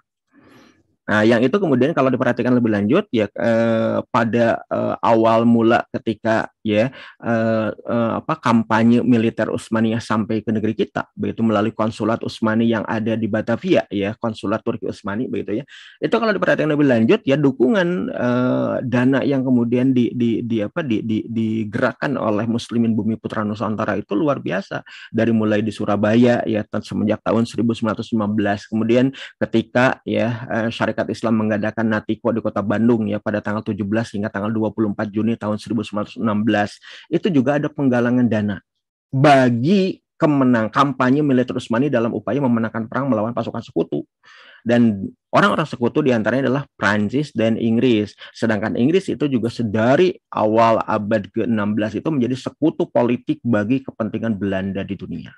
Nah, yang itu kemudian kalau diperhatikan lebih lanjut ya eh, pada eh, awal mula ketika ya eh, eh, apa kampanye militer Utsmaniyah sampai ke negeri kita begitu melalui konsulat Utsmani yang ada di Batavia ya, konsulat Turki Utsmani begitu ya. Itu kalau diperhatikan lebih lanjut ya dukungan eh, dana yang kemudian di, di, di apa di, di, digerakkan oleh muslimin bumi putra Nusantara itu luar biasa dari mulai di Surabaya ya semenjak tahun 1915 kemudian ketika ya eh, Tarekat Islam mengadakan Natiko di kota Bandung ya pada tanggal 17 hingga tanggal 24 Juni tahun 1916. Itu juga ada penggalangan dana bagi kemenang kampanye militer Utsmani dalam upaya memenangkan perang melawan pasukan sekutu. Dan orang-orang sekutu diantaranya adalah Prancis dan Inggris. Sedangkan Inggris itu juga sedari awal abad ke-16 itu menjadi sekutu politik bagi kepentingan Belanda di dunia.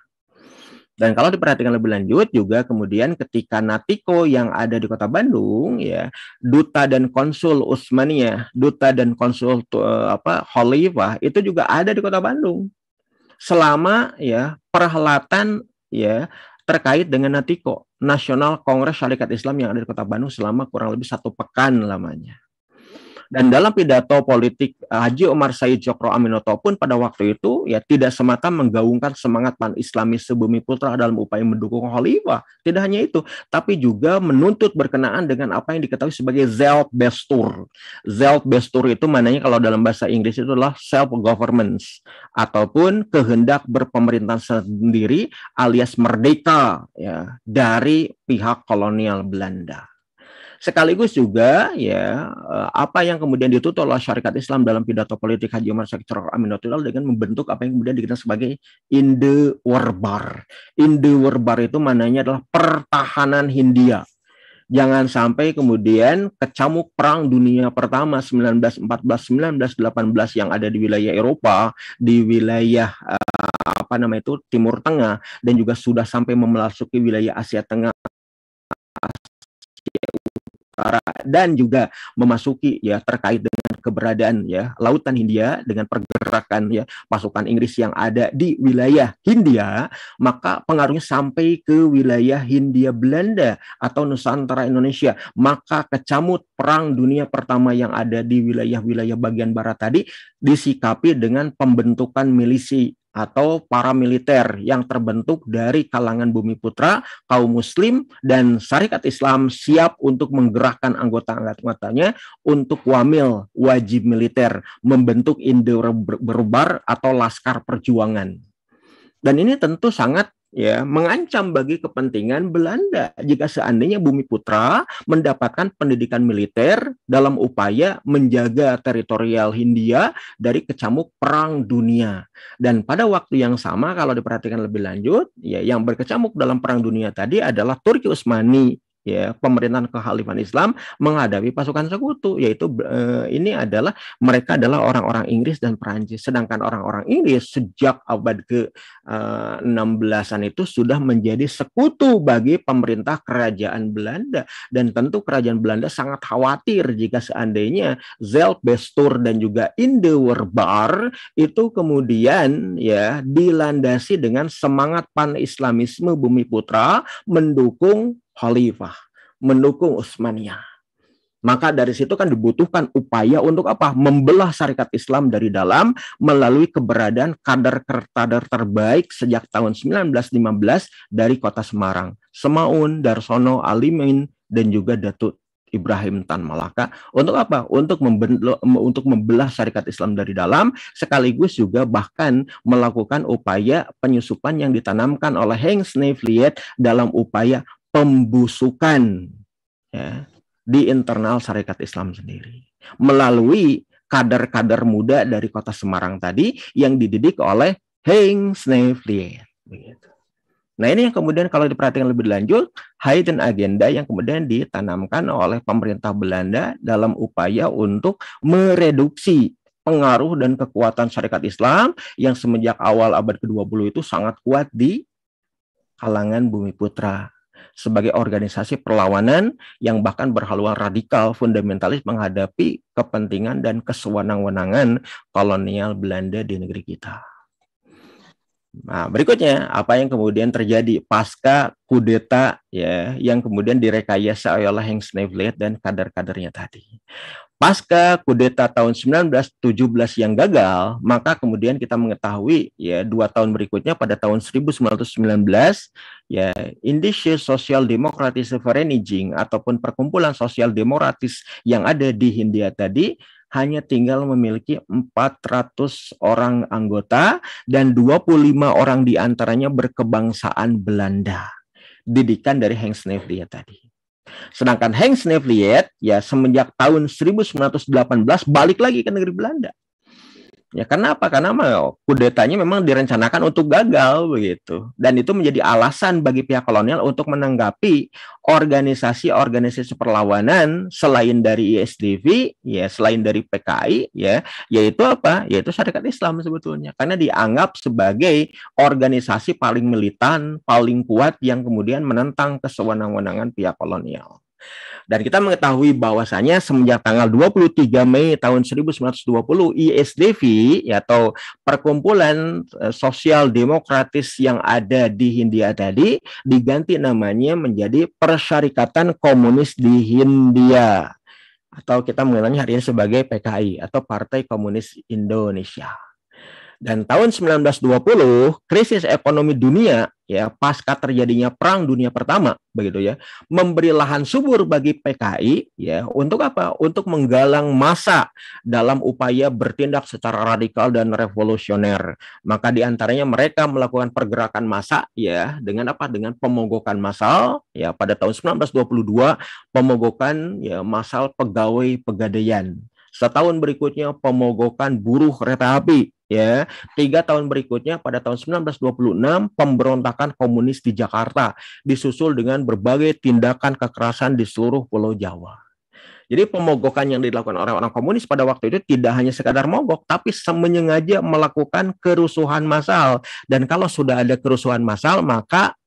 Dan kalau diperhatikan lebih lanjut juga kemudian ketika Natiko yang ada di kota Bandung ya duta dan konsul Utsmania, duta dan konsul uh, apa Khalifah itu juga ada di kota Bandung. Selama ya perhelatan ya terkait dengan Natiko Nasional Kongres Syarikat Islam yang ada di kota Bandung selama kurang lebih satu pekan lamanya. Dan dalam pidato politik eh, Haji Omar Said Jokro Aminoto pun pada waktu itu ya tidak semata menggaungkan semangat pan-islamis sebumi putra dalam upaya mendukung Khalifah. Tidak hanya itu, tapi juga menuntut berkenaan dengan apa yang diketahui sebagai Zelt Zelt Bestur itu mananya kalau dalam bahasa Inggris itu adalah self-governance ataupun kehendak berpemerintahan sendiri alias merdeka ya dari pihak kolonial Belanda. Sekaligus juga ya eh, apa yang kemudian ditutup oleh syarikat Islam dalam pidato politik Haji Umar Syakir Aminatullah dengan membentuk apa yang kemudian dikenal sebagai Inde Warbar. Inde Warbar itu mananya adalah pertahanan Hindia. Jangan sampai kemudian kecamuk perang dunia pertama 1914-1918 yang ada di wilayah Eropa, di wilayah eh, apa namanya itu Timur Tengah dan juga sudah sampai memasuki wilayah Asia Tengah Utara dan juga memasuki ya terkait dengan keberadaan ya lautan Hindia dengan pergerakan ya pasukan Inggris yang ada di wilayah Hindia maka pengaruhnya sampai ke wilayah Hindia Belanda atau Nusantara Indonesia maka kecamut perang dunia pertama yang ada di wilayah-wilayah bagian barat tadi disikapi dengan pembentukan milisi atau para militer yang terbentuk dari kalangan bumi putra, kaum muslim, dan syarikat Islam siap untuk menggerakkan anggota-anggotanya untuk wamil, wajib militer, membentuk Indo Berbar atau Laskar Perjuangan. Dan ini tentu sangat ya mengancam bagi kepentingan Belanda jika seandainya Bumi Putra mendapatkan pendidikan militer dalam upaya menjaga teritorial Hindia dari kecamuk perang dunia dan pada waktu yang sama kalau diperhatikan lebih lanjut ya yang berkecamuk dalam perang dunia tadi adalah Turki Utsmani ya pemerintahan kehalifan Islam menghadapi pasukan sekutu yaitu eh, ini adalah mereka adalah orang-orang Inggris dan Perancis sedangkan orang-orang Inggris sejak abad ke-16-an eh, itu sudah menjadi sekutu bagi pemerintah kerajaan Belanda dan tentu kerajaan Belanda sangat khawatir jika seandainya Bestur dan juga Indewerbar itu kemudian ya dilandasi dengan semangat pan-islamisme bumi putra mendukung Khalifah, mendukung Utsmania. Maka dari situ kan dibutuhkan upaya untuk apa? Membelah syarikat Islam dari dalam melalui keberadaan kader-kader terbaik sejak tahun 1915 dari kota Semarang. Semaun, Darsono, Alimin, dan juga Datuk Ibrahim Tan Malaka untuk apa? Untuk membelah, untuk membelah syarikat Islam dari dalam sekaligus juga bahkan melakukan upaya penyusupan yang ditanamkan oleh Heng Snevliet dalam upaya pembusukan ya, di internal syarikat Islam sendiri melalui kader-kader muda dari kota Semarang tadi yang dididik oleh Heng Snevlier. Nah ini yang kemudian kalau diperhatikan lebih lanjut, hayden agenda yang kemudian ditanamkan oleh pemerintah Belanda dalam upaya untuk mereduksi pengaruh dan kekuatan syarikat Islam yang semenjak awal abad ke-20 itu sangat kuat di kalangan bumi putra sebagai organisasi perlawanan yang bahkan berhaluan radikal fundamentalis menghadapi kepentingan dan kesewenang-wenangan kolonial Belanda di negeri kita. Nah, berikutnya apa yang kemudian terjadi pasca kudeta ya yang kemudian direkayasa oleh Heng Snevliet dan kader-kadernya tadi pasca kudeta tahun 1917 yang gagal, maka kemudian kita mengetahui ya dua tahun berikutnya pada tahun 1919 ya Indonesia Social Democratic Vereniging ataupun perkumpulan sosial demokratis yang ada di Hindia tadi hanya tinggal memiliki 400 orang anggota dan 25 orang diantaranya berkebangsaan Belanda. Didikan dari Henk dia tadi. Sedangkan Hans Nevliet ya semenjak tahun 1918 balik lagi ke negeri Belanda. Ya karena apa? Karena kudetanya memang direncanakan untuk gagal begitu. Dan itu menjadi alasan bagi pihak kolonial untuk menanggapi organisasi-organisasi perlawanan selain dari ISDV, ya selain dari PKI, ya yaitu apa? Yaitu Syarikat Islam sebetulnya. Karena dianggap sebagai organisasi paling militan, paling kuat yang kemudian menentang kesewenang-wenangan pihak kolonial. Dan kita mengetahui bahwasanya semenjak tanggal 23 Mei tahun 1920 ISDV atau perkumpulan eh, sosial demokratis yang ada di Hindia tadi diganti namanya menjadi Persyarikatan Komunis di Hindia atau kita mengenalnya hari ini sebagai PKI atau Partai Komunis Indonesia. Dan tahun 1920, krisis ekonomi dunia ya pasca terjadinya perang dunia pertama begitu ya, memberi lahan subur bagi PKI ya untuk apa? Untuk menggalang massa dalam upaya bertindak secara radikal dan revolusioner. Maka diantaranya mereka melakukan pergerakan massa ya dengan apa? Dengan pemogokan massal ya pada tahun 1922 pemogokan ya massal pegawai pegadaian Setahun berikutnya pemogokan buruh kereta api. Ya, tiga tahun berikutnya pada tahun 1926 pemberontakan komunis di Jakarta disusul dengan berbagai tindakan kekerasan di seluruh Pulau Jawa. Jadi pemogokan yang dilakukan orang-orang komunis pada waktu itu tidak hanya sekadar mogok, tapi menyengaja melakukan kerusuhan massal. Dan kalau sudah ada kerusuhan massal, maka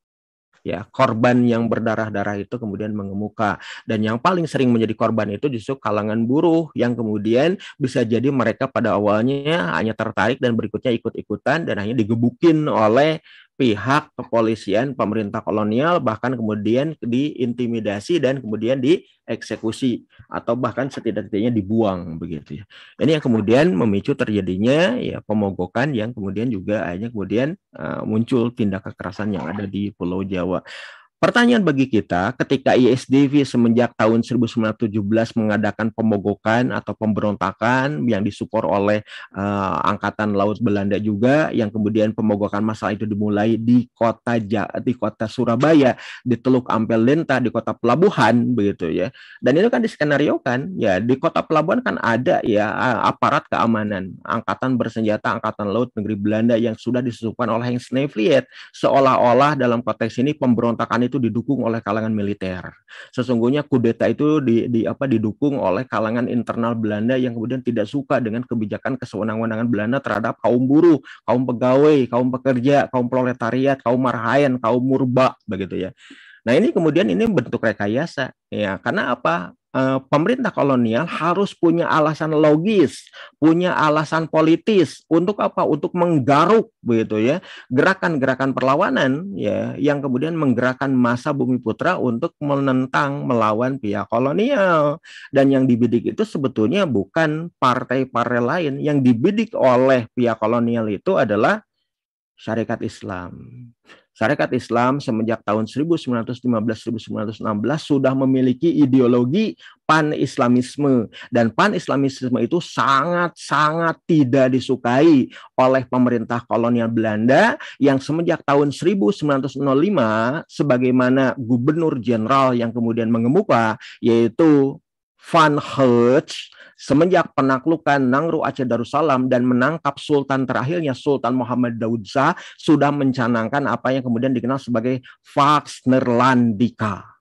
ya korban yang berdarah-darah itu kemudian mengemuka dan yang paling sering menjadi korban itu justru kalangan buruh yang kemudian bisa jadi mereka pada awalnya hanya tertarik dan berikutnya ikut-ikutan dan hanya digebukin oleh pihak kepolisian pemerintah kolonial bahkan kemudian diintimidasi dan kemudian dieksekusi atau bahkan setidak-tidaknya dibuang begitu ya. Ini yang kemudian memicu terjadinya ya pemogokan yang kemudian juga akhirnya kemudian uh, muncul tindak kekerasan yang ada di Pulau Jawa. Pertanyaan bagi kita, ketika ISDV semenjak tahun 1917 mengadakan pemogokan atau pemberontakan yang disupport oleh uh, angkatan laut Belanda juga, yang kemudian pemogokan masalah itu dimulai di kota ja di kota Surabaya, di Teluk Ampel Lenta, di kota pelabuhan begitu ya. Dan itu kan diskenariokan ya di kota pelabuhan kan ada ya aparat keamanan, angkatan bersenjata angkatan laut negeri Belanda yang sudah disusupkan oleh Hans Neviet seolah-olah dalam konteks ini pemberontakan itu didukung oleh kalangan militer. Sesungguhnya kudeta itu di, di apa didukung oleh kalangan internal Belanda yang kemudian tidak suka dengan kebijakan kesewenang-wenangan Belanda terhadap kaum buruh, kaum pegawai, kaum pekerja, kaum proletariat, kaum marhaen, kaum murba begitu ya. Nah, ini kemudian ini bentuk rekayasa ya. Karena apa? Eh, pemerintah kolonial harus punya alasan logis, punya alasan politis untuk apa? Untuk menggaruk begitu ya gerakan-gerakan perlawanan ya yang kemudian menggerakkan masa Bumi Putra untuk menentang melawan pihak kolonial dan yang dibidik itu sebetulnya bukan partai-partai lain yang dibidik oleh pihak kolonial itu adalah syarikat Islam. Syarikat Islam semenjak tahun 1915-1916 sudah memiliki ideologi pan-islamisme dan pan-islamisme itu sangat-sangat tidak disukai oleh pemerintah kolonial Belanda yang semenjak tahun 1905 sebagaimana gubernur jenderal yang kemudian mengemuka yaitu Van Hertz semenjak penaklukan Nangru Aceh Darussalam dan menangkap sultan terakhirnya Sultan Muhammad Daudza sudah mencanangkan apa yang kemudian dikenal sebagai Vaxnerlandika.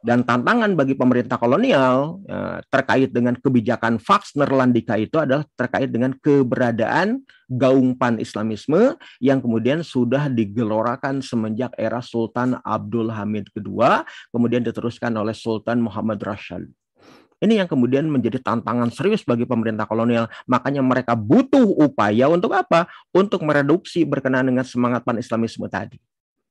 Dan tantangan bagi pemerintah kolonial ya, terkait dengan kebijakan Faxnerlandika itu adalah terkait dengan keberadaan gaung pan-islamisme yang kemudian sudah digelorakan semenjak era Sultan Abdul Hamid II, kemudian diteruskan oleh Sultan Muhammad Rashid. Ini yang kemudian menjadi tantangan serius bagi pemerintah kolonial. Makanya mereka butuh upaya untuk apa? Untuk mereduksi berkenaan dengan semangat pan-islamisme tadi.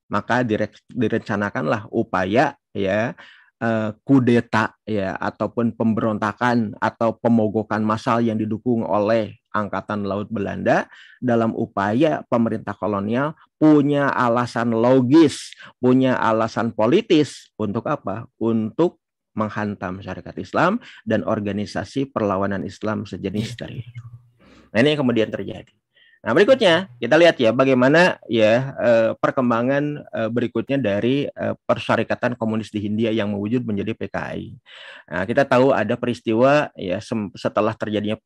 Maka direncanakanlah upaya ya Eh, kudeta ya ataupun pemberontakan atau pemogokan massal yang didukung oleh angkatan laut Belanda dalam upaya pemerintah kolonial punya alasan logis, punya alasan politis untuk apa? Untuk menghantam syarikat Islam dan organisasi perlawanan Islam sejenis iya. tadi. Nah, ini yang kemudian terjadi. Nah, berikutnya kita lihat ya bagaimana ya eh, perkembangan eh, berikutnya dari eh, Persyarikatan Komunis di Hindia yang mewujud menjadi PKI. Nah, kita tahu ada peristiwa ya setelah terjadinya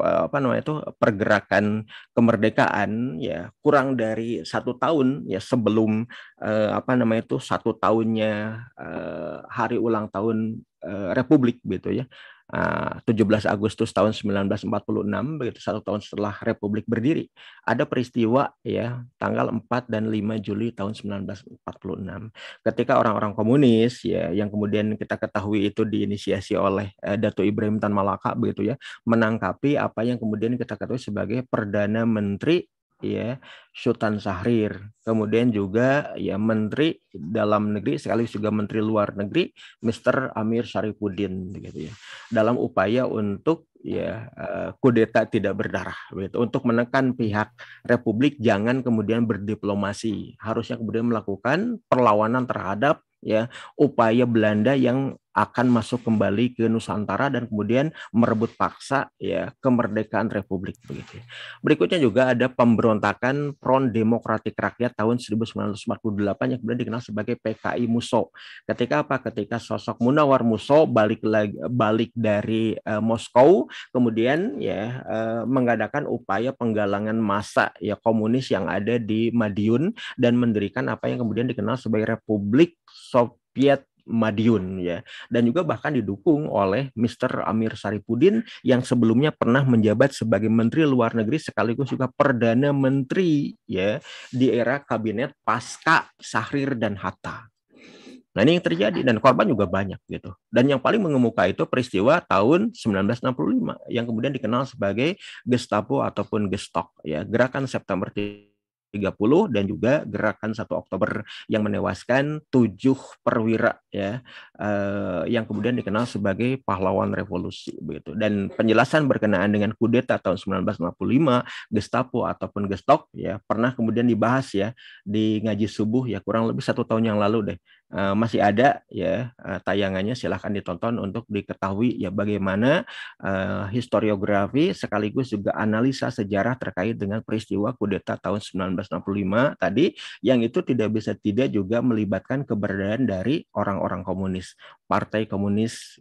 apa namanya itu pergerakan kemerdekaan ya kurang dari satu tahun ya sebelum apa namanya itu satu tahunnya hari ulang tahun Republik gitu ya 17 ah, Agustus tahun 1946 begitu satu tahun setelah Republik berdiri ada peristiwa ya tanggal 4 dan 5 Juli tahun 1946 ketika orang-orang komunis ya yang kemudian kita ketahui itu diinisiasi oleh eh, Dato Ibrahim Tan Malaka begitu ya menangkapi apa yang kemudian kita ketahui sebagai perdana menteri ya Sultan Sahrir kemudian juga ya menteri dalam negeri sekaligus juga menteri luar negeri Mr. Amir Syarifuddin gitu ya dalam upaya untuk ya eh, kudeta tidak berdarah gitu untuk menekan pihak republik jangan kemudian berdiplomasi harusnya kemudian melakukan perlawanan terhadap ya upaya Belanda yang akan masuk kembali ke Nusantara dan kemudian merebut paksa ya kemerdekaan Republik begitu. Berikutnya juga ada pemberontakan Front Demokratik Rakyat tahun 1948 yang kemudian dikenal sebagai PKI Muso. Ketika apa? Ketika sosok Munawar Muso balik lagi balik dari uh, Moskow kemudian ya uh, mengadakan upaya penggalangan massa ya komunis yang ada di Madiun dan mendirikan apa yang kemudian dikenal sebagai Republik Soviet Madiun ya dan juga bahkan didukung oleh Mr. Amir Saripudin yang sebelumnya pernah menjabat sebagai menteri luar negeri sekaligus juga perdana menteri ya di era kabinet pasca Sahrir dan Hatta. Nah ini yang terjadi dan korban juga banyak gitu. Dan yang paling mengemuka itu peristiwa tahun 1965 yang kemudian dikenal sebagai Gestapo ataupun Gestok ya gerakan September 30 dan juga gerakan 1 Oktober yang menewaskan tujuh perwira ya eh, yang kemudian dikenal sebagai pahlawan revolusi begitu dan penjelasan berkenaan dengan kudeta tahun 1955 Gestapo ataupun Gestok ya pernah kemudian dibahas ya di ngaji subuh ya kurang lebih satu tahun yang lalu deh Eh, masih ada ya eh, tayangannya silahkan ditonton untuk diketahui ya bagaimana uh, historiografi sekaligus juga analisa sejarah terkait dengan peristiwa kudeta tahun 1965 tadi yang itu tidak bisa tidak juga melibatkan keberadaan dari orang-orang komunis, partai komunis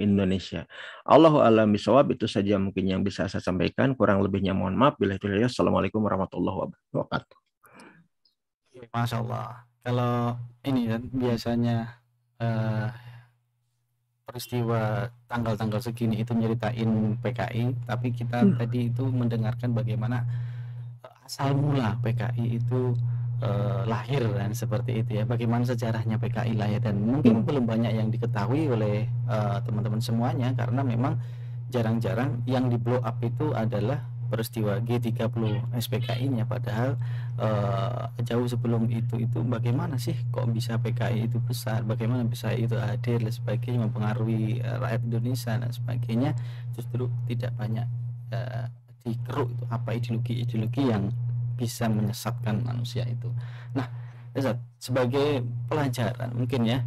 Indonesia. Allahu alam bisawab itu saja mungkin yang bisa saya sampaikan. Kurang lebihnya mohon maaf. Bila itu Assalamualaikum warahmatullahi wabarakatuh. Masya Allah kalau ini kan biasanya eh, peristiwa tanggal-tanggal segini itu nyeritain PKI, tapi kita hmm. tadi itu mendengarkan bagaimana eh, asal mula PKI itu eh, lahir dan seperti itu ya, bagaimana sejarahnya PKI lah ya. dan mungkin hmm. belum banyak yang diketahui oleh eh, teman-teman uh, semuanya karena memang jarang-jarang yang di blow up itu adalah peristiwa G30 SPKI-nya padahal uh, jauh sebelum itu itu bagaimana sih kok bisa PKI itu besar bagaimana bisa itu hadir dan sebagainya mempengaruhi uh, rakyat Indonesia dan sebagainya justru tidak banyak uh, dikeruk itu apa ideologi-ideologi yang bisa menyesatkan manusia itu nah sebagai pelajaran mungkin ya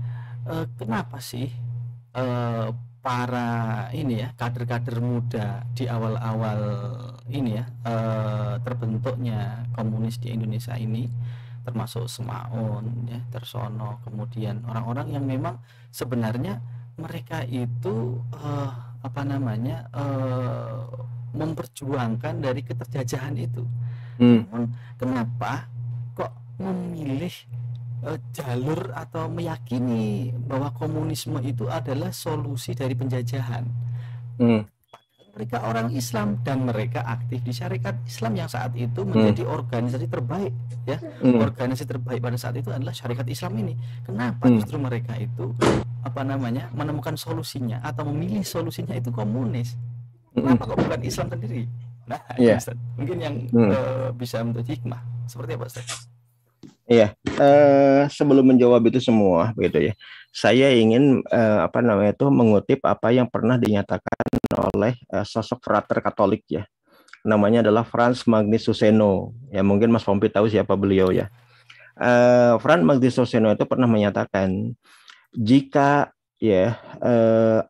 uh, kenapa sih uh, para ini ya kader-kader muda di awal-awal ini ya eh, terbentuknya komunis di Indonesia ini termasuk Semaun ya Tersono kemudian orang-orang yang memang sebenarnya mereka itu eh, apa namanya eh, memperjuangkan dari keterjajahan itu hmm. kenapa kok memilih jalur atau meyakini bahwa komunisme itu adalah solusi dari penjajahan hmm mereka orang Islam dan mereka aktif di syarikat Islam yang saat itu hmm. menjadi hmm. organisasi terbaik ya hmm. organisasi terbaik pada saat itu adalah syarikat Islam ini kenapa hmm. justru mereka itu apa namanya menemukan solusinya atau memilih solusinya itu komunis hmm. kenapa kok bukan Islam sendiri nah yeah. Ustaz, mungkin yang hmm. uh, bisa menjadi hikmah seperti apa Ustaz? Iya, yeah. sebelum menjawab itu semua begitu ya saya ingin uh, apa namanya itu mengutip apa yang pernah dinyatakan oleh uh, sosok frater Katolik ya. Namanya adalah Franz Magnus Suseno. Ya mungkin Mas Pompi tahu siapa beliau ya. Uh, Franz Magnus Suseno itu pernah menyatakan jika ya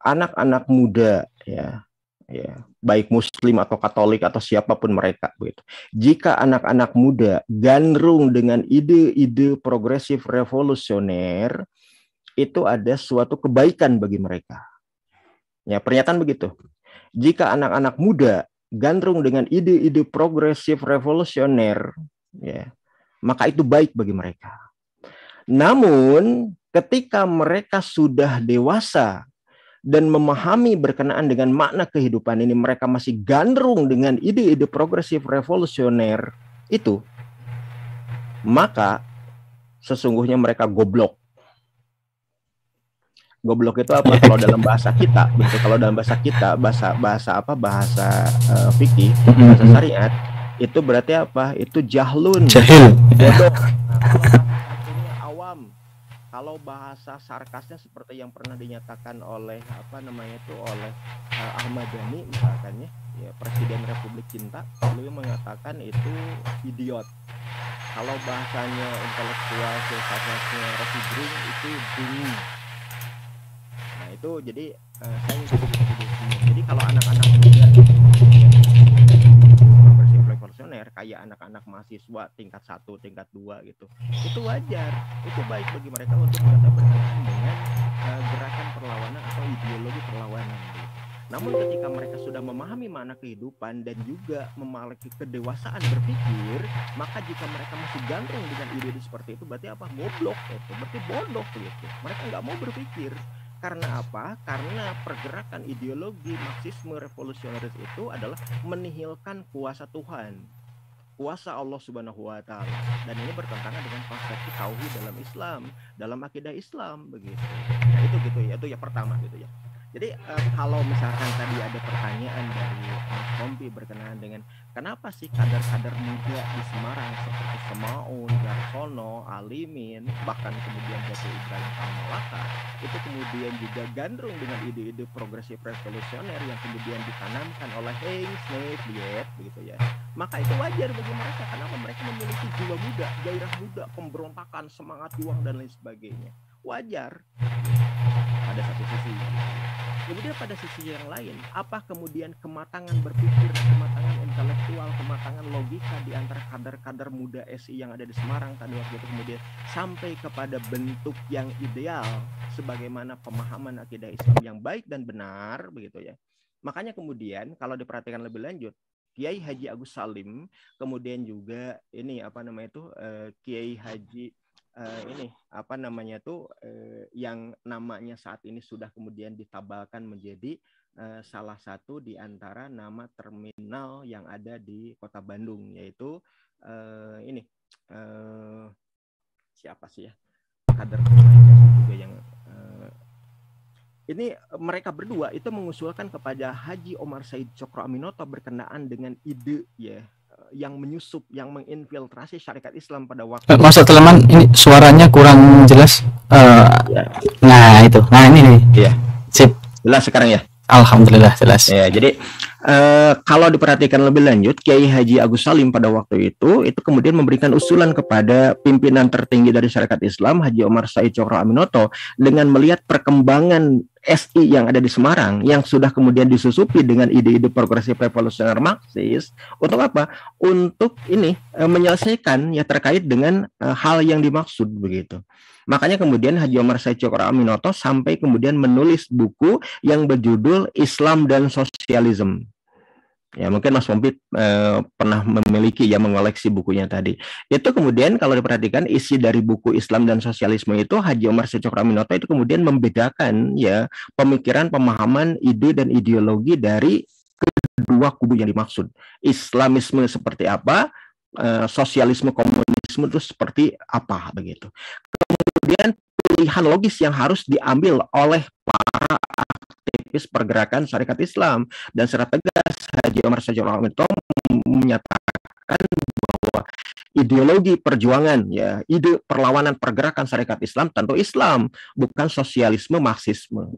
anak anak-anak muda ya ya baik muslim atau katolik atau siapapun mereka begitu. Jika anak-anak muda gandrung dengan ide-ide progresif revolusioner itu ada suatu kebaikan bagi mereka. Ya, pernyataan begitu. Jika anak-anak muda gandrung dengan ide-ide progresif revolusioner, ya, maka itu baik bagi mereka. Namun, ketika mereka sudah dewasa dan memahami berkenaan dengan makna kehidupan ini, mereka masih gandrung dengan ide-ide progresif revolusioner itu, maka sesungguhnya mereka goblok goblok itu apa kalau dalam bahasa kita gitu kalau dalam bahasa kita bahasa bahasa apa bahasa uh, fikih mm-hmm. bahasa syariat itu berarti apa itu jahlun jahil bodoh awam kalau bahasa sarkasnya seperti yang pernah dinyatakan oleh apa namanya itu oleh uh, Ahmad Dhani misalkannya ya Presiden Republik Cinta lalu mengatakan itu idiot kalau bahasanya intelektual filsafatnya Rocky itu bingung itu jadi uh, saya ngikutin gitu. jadi kalau anak-anak muda gitu, kayak anak-anak mahasiswa tingkat satu tingkat dua gitu itu wajar itu baik bagi mereka untuk merasa berkaitan dengan uh, gerakan perlawanan atau ideologi perlawanan gitu. namun ketika mereka sudah memahami makna kehidupan dan juga memiliki kedewasaan berpikir, maka jika mereka masih gantung dengan ide seperti itu, berarti apa? Goblok, gitu. berarti bodoh gitu. Mereka nggak mau berpikir karena apa? Karena pergerakan ideologi Marxisme revolusioneris itu adalah menihilkan kuasa Tuhan, kuasa Allah Subhanahu wa taala. Dan ini bertentangan dengan konsep tauhid dalam Islam, dalam akidah Islam begitu. Nah, itu gitu ya, itu ya pertama gitu ya. Jadi eh, kalau misalkan tadi ada pertanyaan dari Mas Kompi berkenaan dengan kenapa sih kader-kader muda di Semarang seperti Semaun, Garsono, Alimin, bahkan kemudian Jati Ibrahim Kamalaka itu kemudian juga gandrung dengan ide-ide progresif revolusioner yang kemudian ditanamkan oleh Heng Smith, Liet, begitu ya. Maka itu wajar bagi mereka kenapa mereka memiliki jiwa muda, gairah muda, pemberontakan, semangat juang dan lain sebagainya. Wajar ada satu sisi. Kemudian pada sisi yang lain, apa kemudian kematangan berpikir, kematangan intelektual, kematangan logika di antara kader-kader muda SI yang ada di Semarang tadi waktu itu kemudian sampai kepada bentuk yang ideal sebagaimana pemahaman akidah Islam yang baik dan benar begitu ya. Makanya kemudian kalau diperhatikan lebih lanjut, Kiai Haji Agus Salim, kemudian juga ini apa namanya itu eh, Kiai Haji uh, ini apa namanya tuh uh, yang namanya saat ini sudah kemudian ditabalkan menjadi uh, salah satu di antara nama terminal yang ada di Kota Bandung yaitu uh, ini uh, siapa sih ya kader juga yang ini mereka berdua itu mengusulkan kepada Haji Omar Said Cokro Aminoto berkenaan dengan ide ya yang menyusup, yang menginfiltrasi syarikat Islam pada waktu. Eh, Masa teman ini suaranya kurang jelas. Uh, ya. Nah itu, nah ini nih. Iya. Sip. Jelas sekarang ya. Alhamdulillah jelas. Ya, jadi Eh, kalau diperhatikan lebih lanjut, Kiai Haji Agus Salim pada waktu itu itu kemudian memberikan usulan kepada pimpinan tertinggi dari syarikat Islam Haji Omar Said Cokro Aminoto dengan melihat perkembangan SI yang ada di Semarang yang sudah kemudian disusupi dengan ide-ide progresif revolusioner Marxis untuk apa? Untuk ini e, menyelesaikan ya terkait dengan e, hal yang dimaksud begitu. Makanya kemudian Haji Omar Said Cokro Aminoto sampai kemudian menulis buku yang berjudul Islam dan Sosialisme Ya mungkin Mas Pompit e, eh, pernah memiliki ya mengoleksi bukunya tadi. Itu kemudian kalau diperhatikan isi dari buku Islam dan Sosialisme itu Haji Omar Secokraminoto itu kemudian membedakan ya pemikiran, pemahaman, ide dan ideologi dari kedua kubu yang dimaksud. Islamisme seperti apa, e, sosialisme komunisme itu seperti apa begitu. Kemudian pilihan logis yang harus diambil oleh para aktivis pergerakan syarikat Islam dan secara tegas Haji Omar Sajon al menyatakan bahwa ideologi perjuangan ya ide perlawanan pergerakan syarikat Islam tentu Islam bukan sosialisme Marxisme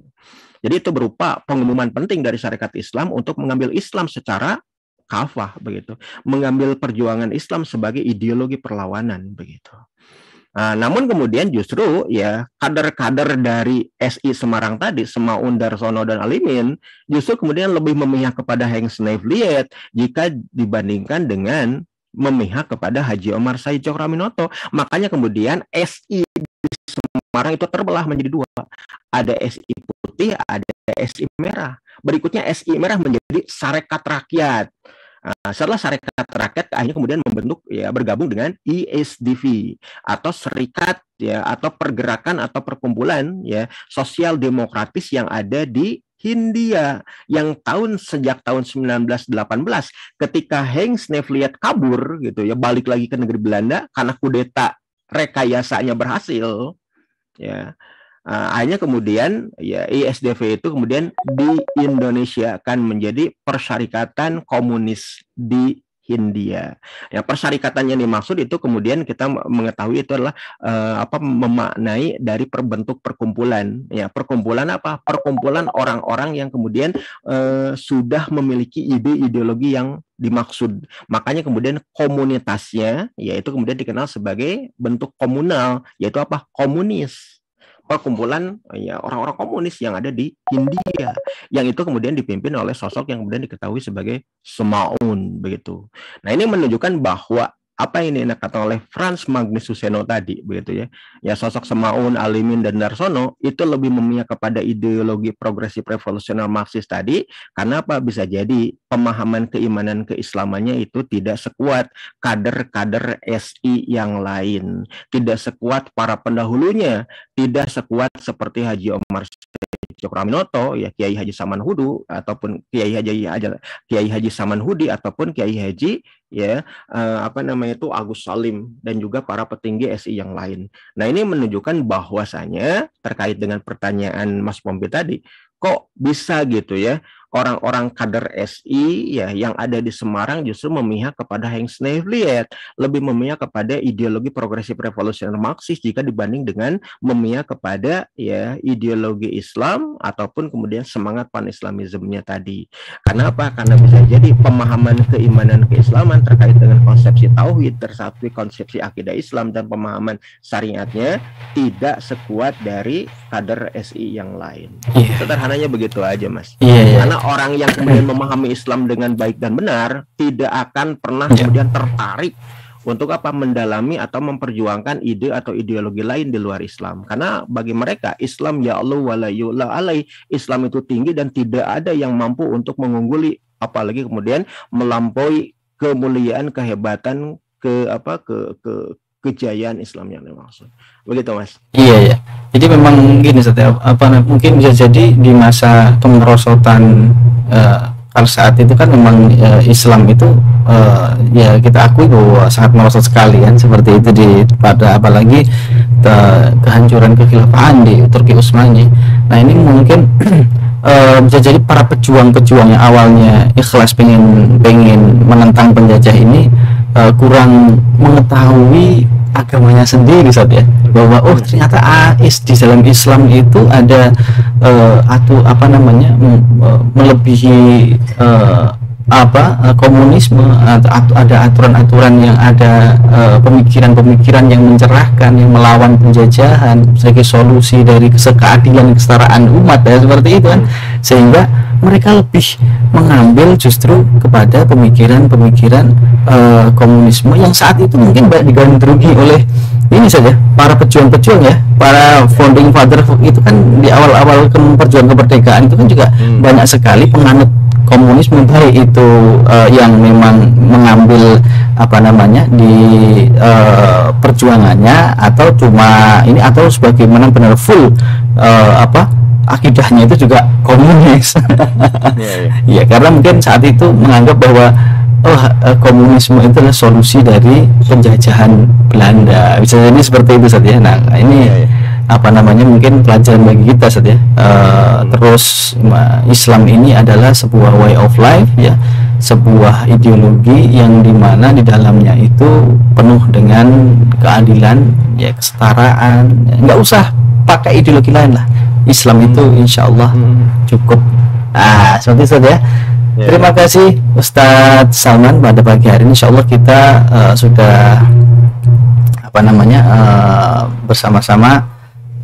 jadi itu berupa pengumuman penting dari syarikat Islam untuk mengambil Islam secara kafah begitu mengambil perjuangan Islam sebagai ideologi perlawanan begitu Nah, namun kemudian justru ya kader-kader dari SI Semarang tadi, Undar Darsono, dan Alimin, justru kemudian lebih memihak kepada Heng Snevliet jika dibandingkan dengan memihak kepada Haji Omar Said Cokraminoto. Makanya kemudian SI di Semarang itu terbelah menjadi dua. Ada SI putih, ada SI merah. Berikutnya SI merah menjadi Sarekat Rakyat. Nah, setelah Serikat Rakyat akhirnya kemudian membentuk ya bergabung dengan ISDV e atau Serikat ya atau pergerakan atau perkumpulan ya sosial demokratis yang ada di Hindia yang tahun sejak tahun 1918 ketika Heng Snevliat kabur gitu ya balik lagi ke negeri Belanda karena kudeta rekayasanya berhasil ya Uh, akhirnya kemudian ya ISDV itu kemudian di Indonesia akan menjadi persyarikatan komunis di Hindia. Ya persyarikatan yang dimaksud itu kemudian kita mengetahui itu adalah uh, apa memaknai dari perbentuk perkumpulan. Ya perkumpulan apa? Perkumpulan orang-orang yang kemudian uh, sudah memiliki ide ideologi yang dimaksud. Makanya kemudian komunitasnya yaitu kemudian dikenal sebagai bentuk komunal yaitu apa? komunis perkumpulan ya orang-orang komunis yang ada di India yang itu kemudian dipimpin oleh sosok yang kemudian diketahui sebagai Semaun begitu. Nah, ini menunjukkan bahwa apa ini yang dikatakan oleh Franz Magnus Suseno tadi begitu ya ya sosok Semaun, Alimin dan Darsono itu lebih memihak kepada ideologi progresif revolusioner Marxis tadi karena apa bisa jadi pemahaman keimanan keislamannya itu tidak sekuat kader-kader SI yang lain tidak sekuat para pendahulunya tidak sekuat seperti Haji Omar Aminoto, ya Kiai Haji Saman Hudu ataupun Kiai Haji Kiai Haji Saman Hudi ataupun Kiai Haji ya eh, apa namanya itu Agus Salim dan juga para petinggi SI yang lain. Nah, ini menunjukkan bahwasanya terkait dengan pertanyaan Mas Pompi tadi, kok bisa gitu ya orang-orang kader SI ya yang ada di Semarang justru memihak kepada Heng Snevliet, lebih memihak kepada ideologi progresif revolusioner Marxis jika dibanding dengan memihak kepada ya ideologi Islam ataupun kemudian semangat pan-islamismenya tadi. Karena apa? Karena bisa jadi pemahaman keimanan keislaman terkait dengan konsepsi tauhid tersatui konsepsi akidah Islam dan pemahaman syariatnya tidak sekuat dari kader SI yang lain. Yeah. Sederhananya begitu aja, Mas. yeah. Iya. Karena orang yang kemudian memahami Islam dengan baik dan benar tidak akan pernah ya. kemudian tertarik untuk apa mendalami atau memperjuangkan ide atau ideologi lain di luar Islam karena bagi mereka Islam ya Allah wala alai Islam itu tinggi dan tidak ada yang mampu untuk mengungguli apalagi kemudian melampaui kemuliaan kehebatan ke apa ke, ke kejayaan Islam yang dimaksud begitu mas iya ya jadi memang mungkin setiap ya, apa mungkin bisa jadi di masa kemerosotan uh, eh, saat itu kan memang uh, Islam itu uh, ya kita akui bahwa sangat merosot sekali kan seperti itu di pada apalagi te, kehancuran kekhilafahan di Turki Utsmani. Nah ini mungkin uh, bisa jadi para pejuang-pejuang yang awalnya ikhlas pengen pengen menentang penjajah ini uh, kurang mengetahui agamanya sendiri saat ya bahwa oh ternyata AIS di dalam Islam itu ada uh, eh, atau apa namanya melebihi uh, apa eh, komunisme eh, ada aturan-aturan yang ada eh, pemikiran-pemikiran yang mencerahkan yang melawan penjajahan sebagai solusi dari keseadilan kesetaraan umat ya seperti itu kan sehingga mereka lebih mengambil justru kepada pemikiran-pemikiran uh, komunisme yang saat itu mungkin banyak digandrungi oleh ini saja para pejuang-pejuang ya para founding father itu kan di awal-awal perjuangan kemerdekaan itu kan juga hmm. banyak sekali penganut komunisme baik itu uh, yang memang mengambil apa namanya di uh, perjuangannya atau cuma ini atau sebagaimana benar full uh, apa akidahnya itu juga komunis ya, ya. ya karena mungkin saat itu menganggap bahwa oh komunisme itu adalah solusi dari penjajahan Belanda bisa jadi seperti itu saja ya. nah ini ya, ya apa namanya mungkin pelajaran bagi kita saat ya uh, terus Islam ini adalah sebuah way of life ya sebuah ideologi yang dimana di dalamnya itu penuh dengan keadilan ya kesetaraan nggak usah pakai ideologi lain lah Islam itu hmm. insya Allah hmm. cukup ah seperti itu ya. ya terima kasih Ustadz Salman pada pagi hari ini insya Allah kita uh, sudah apa namanya uh, bersama-sama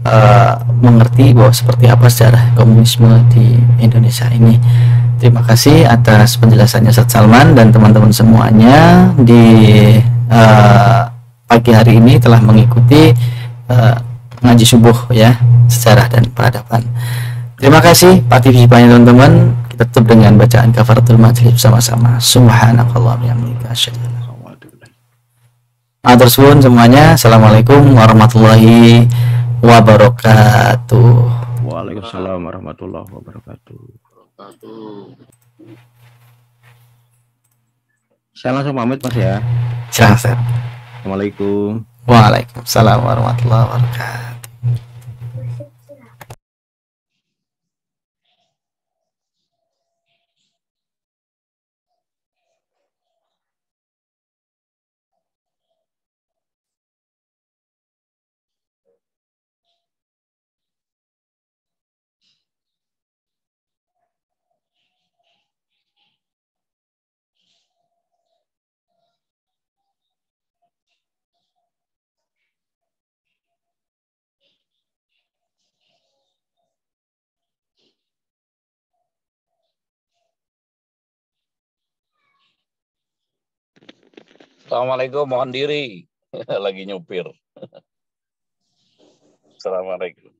uh, mengerti bahwa seperti apa sejarah komunisme di Indonesia ini. Terima kasih atas penjelasannya Ustaz Salman dan teman-teman semuanya di uh, pagi hari ini telah mengikuti uh, ngaji subuh ya sejarah dan peradaban. Terima kasih pak banyak teman-teman. Kita tutup dengan bacaan kafaratul majlis sama sama Subhanallah yang asyhadu an semuanya. Assalamualaikum warahmatullahi wabarakatuh wabarakatuh. Waalaikumsalam warahmatullahi wabarakatuh. Saya langsung pamit Mas ya. Silahkan. Assalamualaikum. Waalaikumsalam warahmatullahi wabarakatuh. Assalamualaikum, mohon diri. Lagi nyupir. Assalamualaikum.